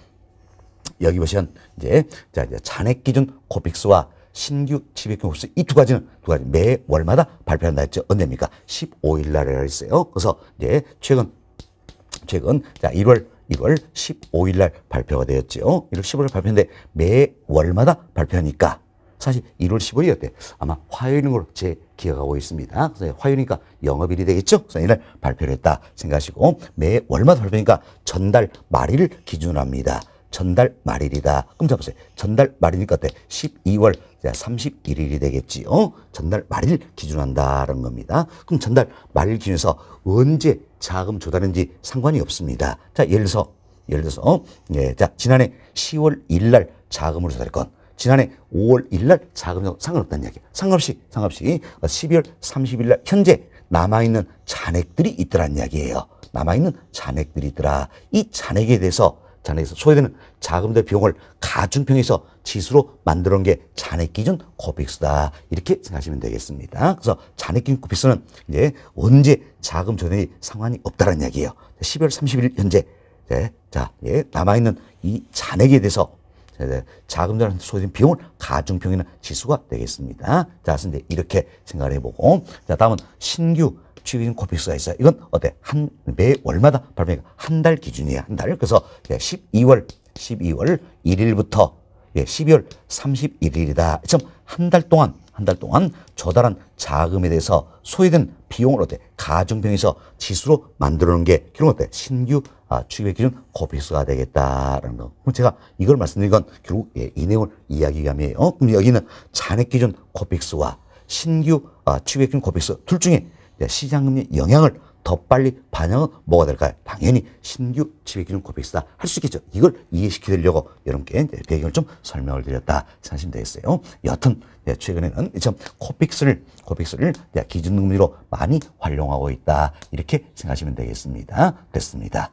여기 보시면 이제, 자, 이제 잔액 기준 코픽스와 신규 치백교급수 이 두 가지는 두 가지 매월마다 발표한다 했죠. 언제입니까? 15일 날이 했어요. 그래서 이제 최근 최근 자 1월 1월 15일 날 발표가 되었죠. 1월 15일 발표인데 매월마다 발표하니까 사실 1월 15일이었대. 아마 화요일인 걸로 제 기억하고 있습니다. 그래서 화요일이니까 영업일이 되겠죠? 그래서 이날 발표를 했다 생각하시고 매월마다 발표니까 전달 말일 기준 합니다. 전달 말일이다. 그럼 잡으세요. 전달 말이니까 어때? 12월 31일이 되겠지요. 어? 전달 말일 기준한다는 라 겁니다. 그럼 전달 말일 기준에서 언제 자금 조달인지 상관이 없습니다. 자, 예를 들어서, 예를 들어서, 어? 예, 자, 지난해 10월 1일 날 자금으로 조달할 건, 지난해 5월 1일 날 자금으로 상관없다는 이야기. 상관없이, 상관없이, 12월 그러니까 30일 날 현재 남아있는 잔액들이 있더란 이야기예요. 남아있는 잔액들이 있더라. 이 잔액에 대해서 잔액에서 소요되는 자금 대 비용을 가중평에서 지수로 만들어 놓은 게 잔액 기준 코픽스다. 이렇게 생각하시면 되겠습니다. 그래서 잔액 기준 코픽스는 이제 언제 자금 조달이 상관이 없다는 얘기예요 12월 30일 현재 네, 자, 예, 남아있는 이 잔액에 대해서 네, 네, 자금자한테 소요된 비용을 가중평이나 지수가 되겠습니다. 자, 그래서 이제 이렇게 생각을 해보고, 자, 다음은 신규 취인 코픽스가 있어요. 이건 어때? 한매 월마다 발매가 한 달 기준이에요. 한 달. 그래서 12월 예, 12월 1일부터 12월 예, 31일이다. 참한달 동안 한 달 동안 조달한 자금에 대해서 소요된 비용을 어때? 가정병에서 지수로 만들어 놓은 게 그런 어때? 신규 아, 취입 기준 코피스가 되겠다라는 거. 그럼 제가 이걸 말씀드린 건 결국 예, 이 내용을 이야기감이에요. 그럼 여기는 잔액 기준 코픽스와 신규 아, 취입 기준 코픽스 둘 중에 네, 시장금리 영향을 더 빨리 반영은 뭐가 될까요? 당연히 신규 지배기준 코픽스다할 수 있겠죠. 이걸 이해시키려고 여러분께 네, 배경을 좀 설명을 드렸다 생각하시면 되겠어요. 여하튼 네, 최근에는 참 코픽스를 코픽스를 기준금리로 많이 활용하고 있다 이렇게 생각하시면 되겠습니다. 됐습니다.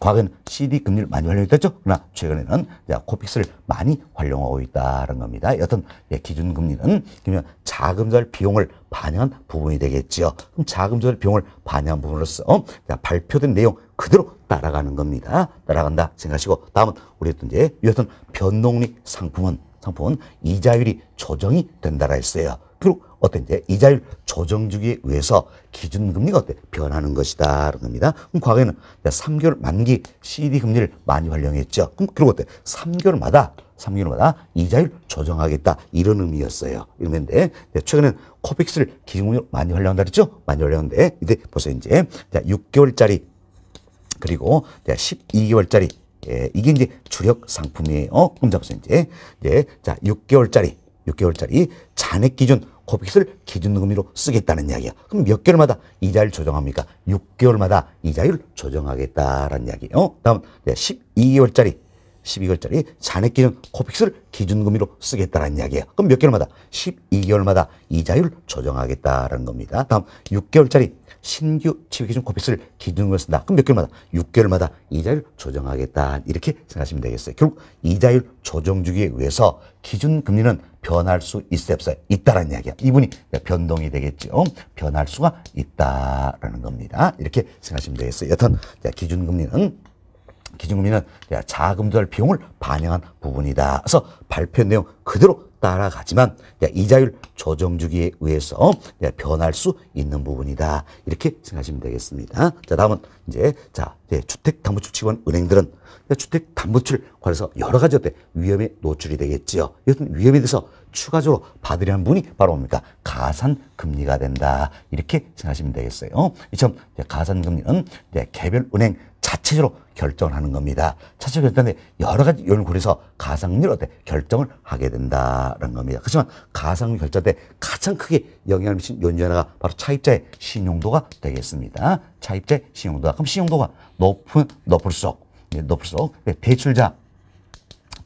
과거에는 CD 금리를 많이 활용했죠. 그러나 최근에는 코픽스를 많이 활용하고 있다는 겁니다. 여튼 예, 기준금리는 그러면 자금 절 비용을 반영한 부분이 되겠죠 그럼 자금 절 비용을 반영한 부분으로서 어, 발표된 내용 그대로 따라가는 겁니다. 따라간다 생각하시고 다음은 우리 또 이제 여튼 변동리 상품은 상품은 이자율이 조정이 된다라 했어요. 그리고 어때 이제 이자율 조정 주기에 의해서 기준금리가 어때 변하는 것이다 라는 겁니다. 그럼 과거에는 3개월 만기 CD 금리를 많이 활용했죠. 그럼 그리고 어때 3개월마다 3개월마다 이자율 조정하겠다 이런 의미였어요. 이런 건데 최근엔 코픽스를 기준금리 많이 활용한다 그랬죠? 많이 활용하는데 이제 벌써 이제 6개월짜리 그리고 12개월짜리 예, 이게 이제 주력 상품이에요. 그럼 잡서 이제 이제 예, 자 6개월짜리 6개월짜리 잔액 기준 코픽스를 기준금리로 쓰겠다는 이야기야. 그럼 몇 개월마다 이자를 조정합니까? 6개월마다 이자율 조정하겠다라는 이야기. 어? 다음 12개월짜리 12개월짜리 잔액 기준 코픽스를 기준금리로 쓰겠다는 이야기예요. 그럼 몇 개월마다? 12개월마다 이자율 조정하겠다라는 겁니다. 다음 6개월짜리 신규 취득기준 코피스를 기준으로 쓴다. 그럼 몇 개월마다? 6개월마다 이자율 조정하겠다. 이렇게 생각하시면 되겠어요. 결국 이자율 조정 주기에 의해서 기준 금리는 변할 수 있어 없어요? 있다라는 이야기야. 이분이 그러니까 변동이 되겠죠. 변할 수가 있다라는 겁니다. 이렇게 생각하시면 되겠어요. 여튼 기준 금리는 기준금리는 자금 조달 비용을 반영한 부분이다. 그래서 발표 내용 그대로 따라가지만 이자율 조정 주기에 의해서 변할 수 있는 부분이다. 이렇게 생각하시면 되겠습니다. 자, 다음은 이제 자, 주택담보대출치원 은행들은 주택담보대출 관해서 여러 가지 어때 위험에 노출이 되겠지요. 이것은 위험에 대해서 추가적으로 받으려는 분이 바로 뭡니까? 가산금리가 된다. 이렇게 생각하시면 되겠어요. 이처럼 가산금리는 개별 은행 자체적으로 결정하는 겁니다. 자체 결정에 여러 가지 요인을 고려해서 가상률 어때 결정을 하게 된다는 겁니다. 그렇지만 가상률 결정 때 가장 크게 영향을 미친 요인 중 하나가 바로 차입자의 신용도가 되겠습니다. 차입자의 신용도가 그럼 신용도가 높은 높을수록 네, 높을수록 네, 대출자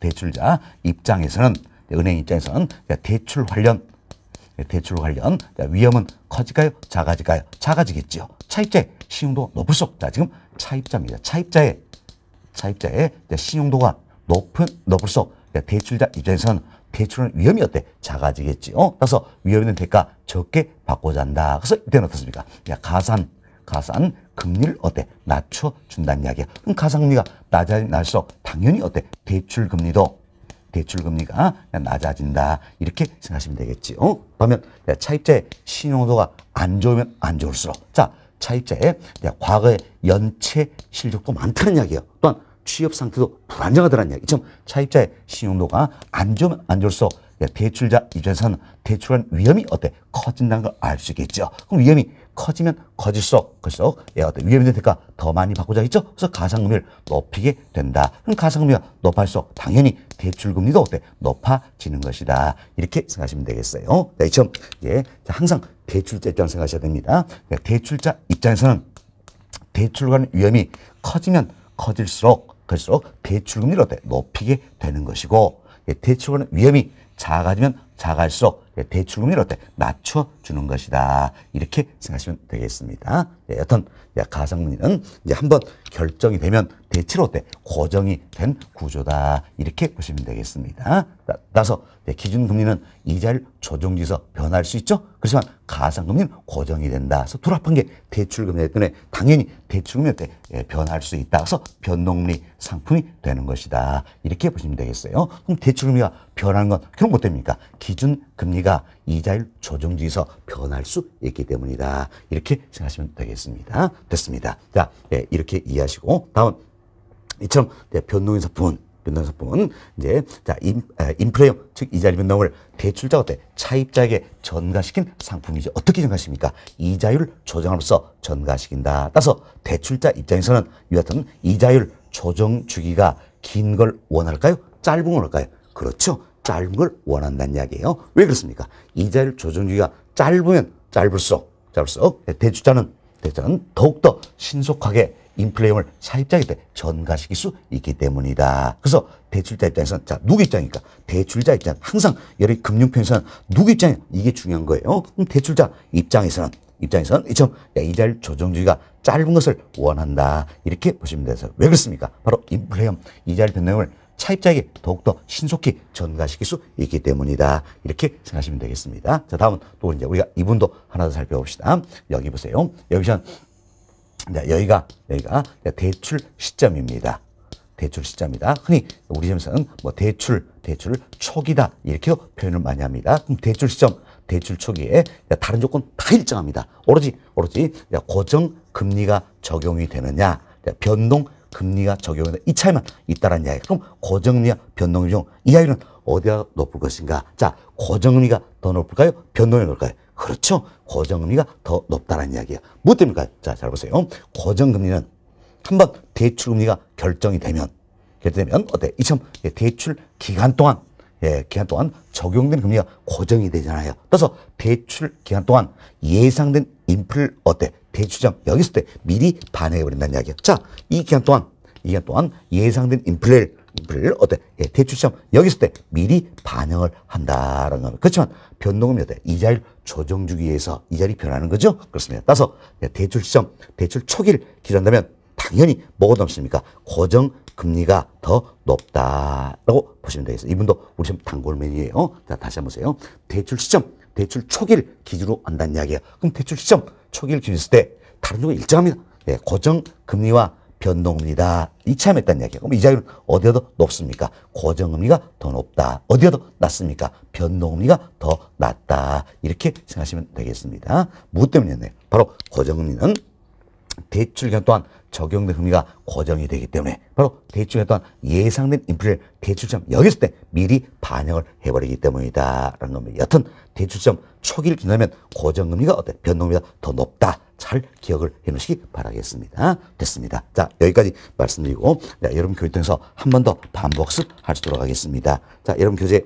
대출자 입장에서는 네, 은행 입장에서는 대출 관련 대출 관련 위험은 커질까요? 작아질까요? 작아지겠지요. 차입자의 신용도 높을수록 자 지금 차입자입니다. 차입자의 차입자의 신용도가 높은 높을수록 대출자 입장에서는 대출은 위험이 어때? 작아지겠지. 요 어? 따라서 위험 있는 대가 적게 받고자 한다. 그래서 이때는 어떻습니까? 야, 가산, 가산 금리를 어때? 낮춰준다는 이야기야. 그럼 가산금리가 낮아날수록 당연히 어때? 대출 금리도 대출 금리가 낮아진다. 이렇게 생각하시면 되겠지. 요 어? 그러면 차입자의 신용도가 안 좋으면 안 좋을수록. 자, 차입자의 과거의 연체 실적도 많다는 이야기예요. 또한 취업 상태도 불안정하다는 이야기. 참 차입자의 신용도가 안 좋으면 안 좋을수록 예, 대출자 입장에서는 대출한 위험이 어때? 커진다는 걸 알 수 있겠죠. 그럼 위험이 커지면 커질수록 글수록 얘가 어떤 위험이 되니까 더 많이 바꾸자 했죠 그래서 가상금리를 높이게 된다. 그럼 가상금리가 높아질수록 당연히 대출금리도 어때? 높아지는 것이다. 이렇게 생각하시면 되겠어요. 네, 점 예, 항상 대출자 입장 생각하셔야 됩니다. 네, 대출자 입장에서는 대출과는 위험이 커지면 커질수록 그럴수록 대출금리를 어때? 높이게 되는 것이고 예, 대출과는 위험이 작아지면 작아질수록 네, 대출금이를 어때? 낮춰주는 것이다. 이렇게 생각하시면 되겠습니다. 예, 여 어떤 가상문이는 이제 한 번 결정이 되면 대체로때 고정이 된 구조다 이렇게 보시면 되겠습니다. 따라서 기준금리는 이자율 조정지서 변할 수 있죠. 그렇지만 가상금리는 고정이 된다. 그래서 둘합한 게 대출금리 때문에 당연히 대출금리 때 예, 변할 수 있다. 그래서 변동리 상품이 되는 것이다. 이렇게 보시면 되겠어요. 그럼 대출금리가 변하는 건 그런 못됩니까 뭐 기준금리가 이자율 조정지에서 변할 수 있기 때문이다. 이렇게 생각하시면 되겠습니다. 됐습니다. 자, 네, 이렇게 이해하시고 다음 이처럼 네, 변동인사품은변동인사은 이제 자 인, 에, 인플레이어 즉 이자율 변동을 대출자 어때 차입자에게 전가시킨 상품이죠. 어떻게 전가십니까? 이자율 조정으로써 전가시킨다. 따라서 대출자 입장에서는 이와 같은 이자율 조정 주기가 긴 걸 원할까요? 짧은 걸 원할까요? 그렇죠. 짧은 걸 원한다는 이야기예요. 왜 그렇습니까? 이자율 조정 기가 짧으면 짧을수록 짧을수록 네, 대주자는 대주자는 더욱더 신속하게 인플레이엄을 사입자에게 전가시킬 수 있기 때문이다. 그래서 대출자 입장에서는 자 누구 입장입니까? 대출자 입장 항상 여러 금융편에서는 누구 입장이 이게 중요한 거예요. 그럼 대출자 입장에서는 입장에서는 이점 이자율 조정주의가 짧은 것을 원한다 이렇게 보시면 돼서 왜 그렇습니까? 바로 인플레이엄 이자율 변동을 차입자에게 더욱더 신속히 전가시킬 수 있기 때문이다. 이렇게 생각하시면 되겠습니다. 자, 다음은 또 이제 우리가 이분도 하나 더 살펴봅시다. 여기 보세요. 여기선 네, 여기가 여기가 네, 대출 시점입니다. 대출 시점이다. 흔히 우리 점에서는 뭐 대출, 대출 초기다 이렇게 표현을 많이 합니다. 그럼 대출 시점, 대출 초기에 다른 조건 다 일정합니다. 오로지 오로지 고정 금리가 적용이 되느냐, 변동 금리가 적용되는 이 차이만 있다라는 이야기. 그럼 고정금리와 변동금리 중이 아이는 어디가 높을 것인가? 자, 고정금리가 더 높을까요? 변동이 높을까요? 그렇죠. 고정금리가 더높다는 이야기예요. 무엇 뭐 때문일까요? 자, 잘 보세요. 고정금리는 한번 대출금리가 결정이 되면 결정되면 어때? 이처럼 예, 대출 기간 동안 예, 기간 동안 적용된 금리가 고정이 되잖아요. 그래서 대출 기간 동안 예상된 인플 어때? 대출장 여기 있을 때 미리 반영해버린다는 이야기야. 자, 이 기간 동안, 이 기간 동안 예상된 인플레를, 인플레 어때? 예, 대출장 시 여기 있을 때 미리 반영을 한다라는 겁니다. 그렇지만 변동금이 어때? 이자율 조정 주기 위해서 이자율이 변하는 거죠? 그렇습니다. 따라서 예, 대출 시점, 대출 초기를 기준한다면 당연히 뭐가 넘습니까? 고정 금리가 더 높다라고 보시면 되겠어니 이분도 우리 지금 단골맨이에요. 자, 다시 한번 보세요. 대출 시점, 대출 초기를 기준으로 한다는 이야기예요. 그럼 대출 시점, 초기를 기준했을 때 다른 쪽은 일정합니다. 예, 고정 금리와 변동금리다. 이참했다는 이야기예요. 그럼 이 자리는 어디가 더 높습니까? 고정금리가 더 높다. 어디가 더 낮습니까? 변동금리가 더 낮다. 이렇게 생각하시면 되겠습니다. 무엇 때문이었나요? 바로 고정금리는 대출 기간 동안 적용된 금리가 고정이 되기 때문에 바로 대출했던 예상된 인플레 대출점 여기서 때 미리 반영을 해버리기 때문이다라는 겁니다. 여튼 대출점 초기를 기준하면 고정금리가 어때? 변동금가더 높다. 잘 기억을 해놓으시기 바라겠습니다. 됐습니다. 자 여기까지 말씀드리고 자, 여러분 교재 통해서 한 번 더 반복습 하도록 하겠습니다. 자 여러분 교재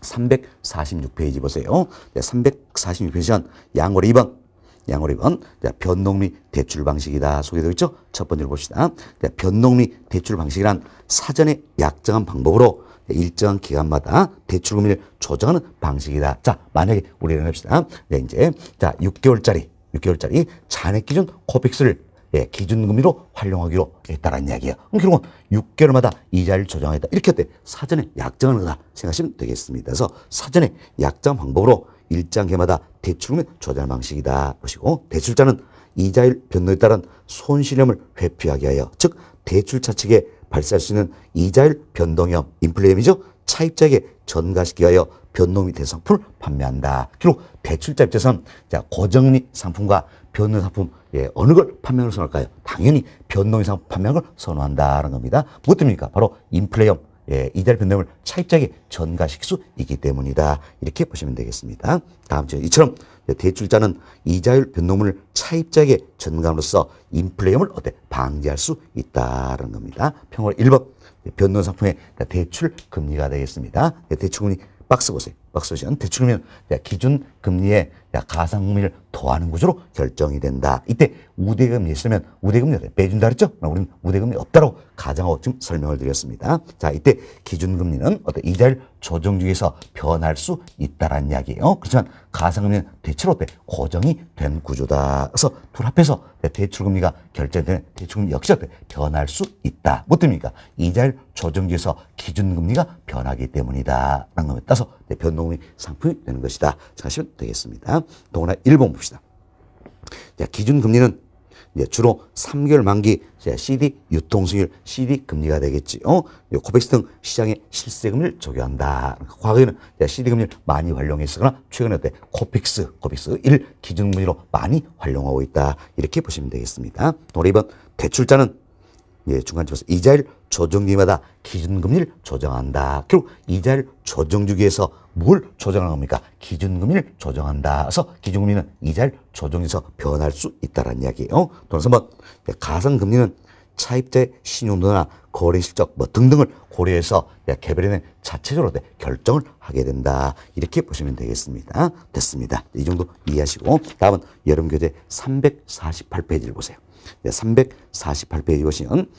346페이지 보세요. 네, 346페이지는 양월 2번 양호리번 변동리 대출 방식이다 소개되어 있죠. 첫 번째로 봅시다. 변동리 대출 방식이란 사전에 약정한 방법으로 일정한 기간마다 대출금리를 조정하는 방식이다. 자, 만약에 우리는 합시다. 네, 이제 자 6개월짜리 6개월짜리 잔액 기준 코픽스를 예, 기준금리로 활용하기로 했다라는 이야기예요. 그럼 결국은 6개월마다 이자를 조정하겠다. 이렇게 할때 사전에 약정하는거다 생각하시면 되겠습니다. 그래서 사전에 약정 방법으로 일장개마다 대출금의 조달 방식이다. 보시고 대출자는 이자율 변동에 따른 손실염을 회피하게 하여 즉대출자 측에 발생할 수 있는 이자율 변동염 인플레이이죠 차입자에게 전가시키하여 변동이 된상품을 판매한다. 결국 대출자 입장에선 자 고정리 상품과 변동 상품 예, 어느 걸판매하 선호할까요? 당연히 변동이 상품 판매를 선호한다는 겁니다. 무엇 입니까 바로 인플레이염 예, 이달 변동을 차입자에게전가시킬수있기 때문이다. 이렇게 보시면 되겠습니다. 다음 주에 이처럼 대출자는 이자율 변동을 차입자에게전가함으로써 인플레이엄을 어때 방지할 수있다는 겁니다. 평월 1번 변동 상품의 대출 금리가 되겠습니다. 네, 대출 금리 박스 보세요. 박소진은 대출금리 기준 금리에 가상금리를 더하는 구조로 결정이 된다. 이때 우대금리 있으면 우대금리를 빼준다 그랬죠? 우리는 우대금리 없다고 가정하고 지금 설명을 드렸습니다. 자, 이때 기준금리는 어떤 이자를 조정 중에서 변할 수 있다라는 이야기예요. 그렇지만 가상금리는 대체로 어때? 고정이 된 구조다. 그래서 둘 합해서 네, 대출금리가 결정되는 대출금리 역시 어때? 변할 수 있다. 뭐뜹니까 이자를 조정 중에서 기준금리가 변하기 때문이다. 라는 놈에 따서 네, 변동 운동의 상품이 되는 것이다. 생각하시면 되겠습니다. 동원아 1번 봅시다. 기준금리는 주로 3개월 만기 CD 유통수익 CD 금리가 되겠지. 어? 코백스 등 시장의 실세금을 적용한다. 그러니까 과거에는 CD 금리를 많이 활용했으나 최근에 때 코픽스, 코픽스 1 기준금리로 많이 활용하고 있다. 이렇게 보시면 되겠습니다. 노 2번 대출자는 예, 중간집에서 이자율 조정기마다 기준금리를 조정한다. 결국 이자율 조정주기 에서 뭘 조정하는 겁니까? 기준금리를 조정한다. 그래서 기준금리는 이자율 조정에서 변할 수있다는 이야기예요. 또는 3번 가상금리는 차입자의 신용도나 거래 실적 뭐 등등을 고려해서 네, 개별에는 자체적으로 네, 결정을 하게 된다. 이렇게 보시면 되겠습니다. 됐습니다. 이 정도 이해하시고 다음은 여름교재 348페이지를 보세요. 네, 348페이지 보시면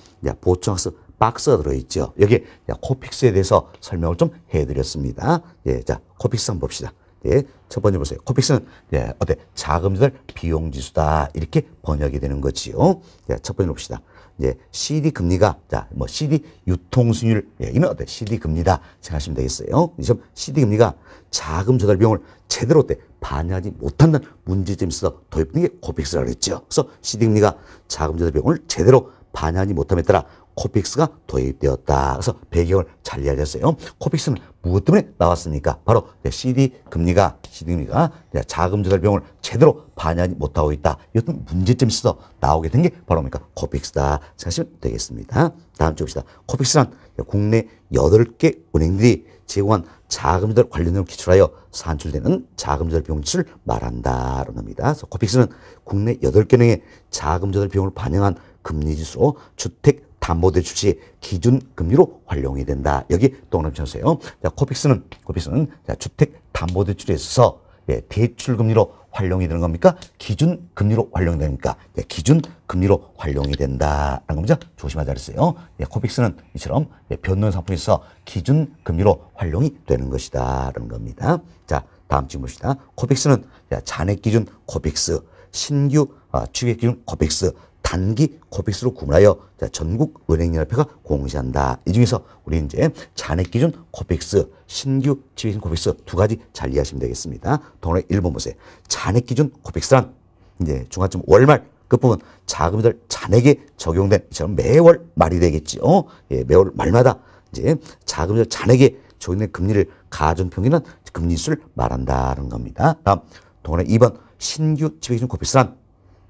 보충학습 박스가 들어있죠. 여기 네, 코픽스에 대해서 설명을 좀 해드렸습니다. 예, 자, 코픽스 한번 봅시다. 예, 첫 번째 보세요. 코픽스는 예, 어때? 자금조달 비용지수다. 이렇게 번역이 되는 거지요. 예, 첫 번째 봅시다. 이제 예, CD 금리가 자, 뭐 CD 유통 순율 예, 이는 어때? CD 금리다 생각하시면 되겠어요. 이점 CD 금리가 자금 조달 비용을 제대로 때 반영하지 못한다는 문제점이 있어서 도입된게 고백스라고 했죠. 그래서 CD 금리가 자금 조달 비용을 제대로 반영하지 못함에 따라 코픽스가 도입되었다. 그래서 배경을 잘 이야기했어요. 코픽스는 무엇 때문에 나왔습니까? 바로 CD 금리가 CD 금리가 자금 조달 비용을 제대로 반영하지 못하고 있다. 이것은 문제점이 있어서 나오게 된 게 바로 뭡니까? 코픽스다. 생각하시면 되겠습니다. 다음 주 봅시다. 코픽스란 국내 여덟 개 은행들이 제공한 자금 조달 관련 내용을 기출하여 산출되는 자금 조달 비용치를 지 말한다라는 겁니다. 그래서 코픽스는 국내 여덟 개 은행의 자금 조달 비용을 반영한 금리 지수로 주택 담보대출시 기준 금리로 활용이 된다. 여기 동남천세요 자, 코픽스는 코픽스는 자, 주택 담보대출에 있어서 예, 대출 금리로 활용이 되는 겁니까? 기준 금리로 활용됩니까? 이 예, 기준 금리로 활용이 된다라는 겁니다. 조심하자 그랬어요. 예, 코픽스는 이처럼 예, 변동 상품에서 기준 금리로 활용이 되는 것이다라는 겁니다. 자, 다음 질문 봅시다. 코픽스는 자, 잔액 기준 코픽스, 신규 아, 추계 기준 코픽스, 단기 코픽스로 구분하여 전국은행연합회가 공시한다. 이 중에서 우리 이제 잔액 기준 코픽스, 신규 지배기준 코픽스 두 가지 잘 이해하시면 되겠습니다. 동의 1번 보세요. 잔액 기준 코픽스란 이제 중간쯤 월말 끝부분 자금들 잔액에 적용된 이처럼 매월 말이 되겠지요. 어? 예, 매월 말마다 이제 자금들 잔액에 적용된 금리를 가중평균한 금리수를 말한다는 겁니다. 다음 동의 2번 신규 지배기준 코픽스란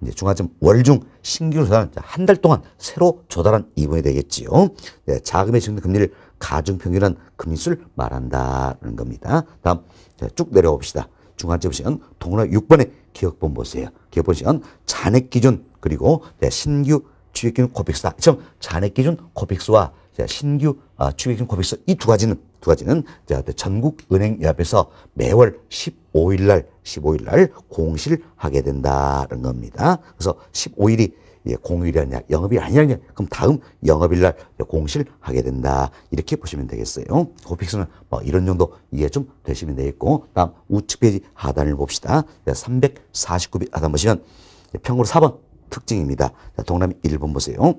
이제 중화점 월 중 신규 조달은 한 달 동안 새로 조달한 이분이 되겠지요. 네, 자금의 지금 금리를 가중평균한 금리수를 말한다는 겁니다. 다음 쭉 내려봅시다. 중화점 시간 동그라 6번의 기억본 보세요. 기억본 시간 잔액 기준 그리고 네, 신규 취득 기준 코픽스다. 지금 그렇죠? 잔액 기준 코픽스와 신규 취객금 아, 고백서 이두 가지는 두 가지는 전국은행연합에서 매월 15일 날 15일 날공실하게 된다는 겁니다. 그래서 15일이 예, 공휴일이냐 아니 영업이 아니냐 그럼 다음 영업일 날공실하게 된다 이렇게 보시면 되겠어요. 고픽스는 뭐 이런 정도 이해 좀 되시면 되겠고 다음 우측 페이지 하단을 봅시다. 349비 하단 보시면 평으로 4번 특징입니다. 동남이 1번 보세요.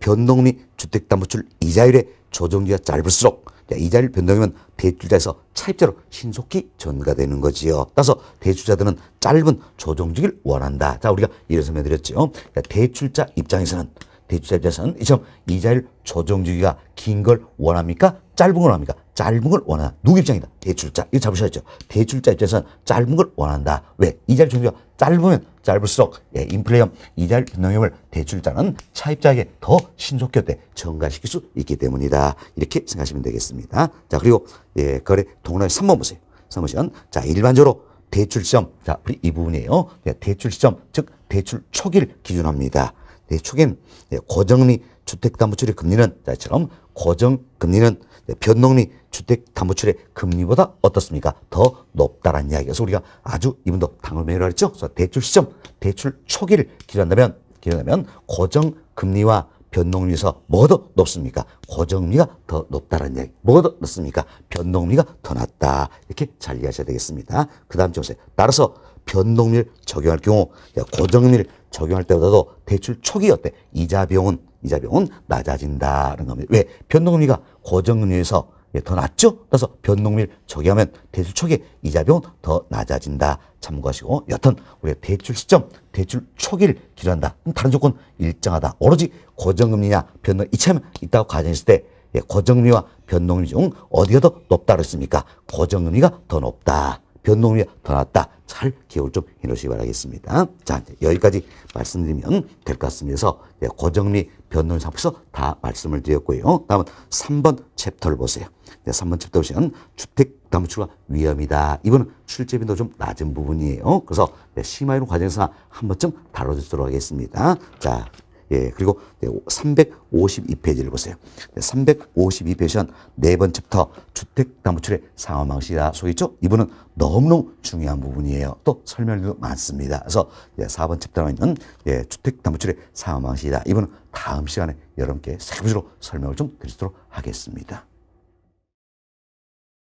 변동 및 주택담보출 이자율의 조정기가 짧을수록 이자율 변동이면 대출자에서 차입자로 신속히 전가되는 거지요. 따라서 대출자들은 짧은 조정주기를 원한다. 자, 우리가 예를 설명드렸죠. 대출자 입장에서는 대출자 입장에서는 이처럼 이자율 조정주기가 긴 걸 원합니까? 짧은 걸 원합니까? 짧은 걸 원한다. 누구 입장이다? 대출자. 이거 잡으셔야죠. 대출자 입장에서는 짧은 걸 원한다. 왜? 이자율 조정주기가 짧으면 짧을수록 예, 인플레이엄 이자율 변동액을 대출자는 차입자에게 더 신속히 때 전가시킬 수 있기 때문이다. 이렇게 생각하시면 되겠습니다. 자 그리고 예, 거래 동그라미 3번 보세요. 3번 자 일반적으로 대출 시점 자 우리 이 부분이에요. 예, 대출 시점 즉 대출 초기를 기준합니다. 추긴 네, 네, 고정리 주택담보출의 금리는 처럼 고정금리는 네, 변동리 주택담보출의 금리보다 어떻습니까? 더 높다라는 이야기. 그래서 우리가 아주 이분도 당을매로 했죠. 그래서 대출 시점, 대출 초기를 기준한다면 기준하면 고정금리와 변동리에서 뭐가 더 높습니까? 고정금리가 더 높다라는 이야기. 뭐가 더 높습니까? 변동리가 더 낮다. 이렇게 잘 이해하셔야 되겠습니다. 그 다음 점수에 따라서 변동률 적용할 경우 고정리를 적용할 때보다도 대출 초기였대 이자 비용은 이자 비용은 낮아진다는 겁니다. 왜? 변동금리가 고정금리에서 더 낮죠? 그래서 변동금리를 적용하면 대출 초기 이자 비용은 더 낮아진다. 참고하시고 여튼 우리 대출 시점, 대출 초기를 기준한다. 다른 조건 일정하다. 오로지 고정금리냐 변동 이참 있다고 가정했을 때 예, 고정금리와 변동금리 중 어디가 더 높다 그랬습니까? 고정금리가 더 높다. 변동률이 더 낮다. 잘 기억을 좀 해놓으시기 바라겠습니다. 자, 여기까지 말씀드리면 될 것 같습니다. 그래서 예, 고정리 변동률 상품에서 다 말씀을 드렸고요. 다음은 3번 챕터를 보세요. 네, 3번 챕터 보시면 주택 담보추가 위험이다. 이번은 출제비도좀 낮은 부분이에요. 그래서 네, 심화이론 과정에서 한 번쯤 다뤄주도록 하겠습니다. 자, 예, 그리고 352페이지를 보세요. 352페이지 한네 번째부터 주택담보출의 상황 방식이라 소 있죠? 이분은 너무너무 중요한 부분이에요. 또 설명도 많습니다. 그래서 4번째부터 있는 예, 주택담보출의 상황 방식이다. 이분은 다음 시간에 여러분께 세부적으로 설명을 좀 드리도록 하겠습니다.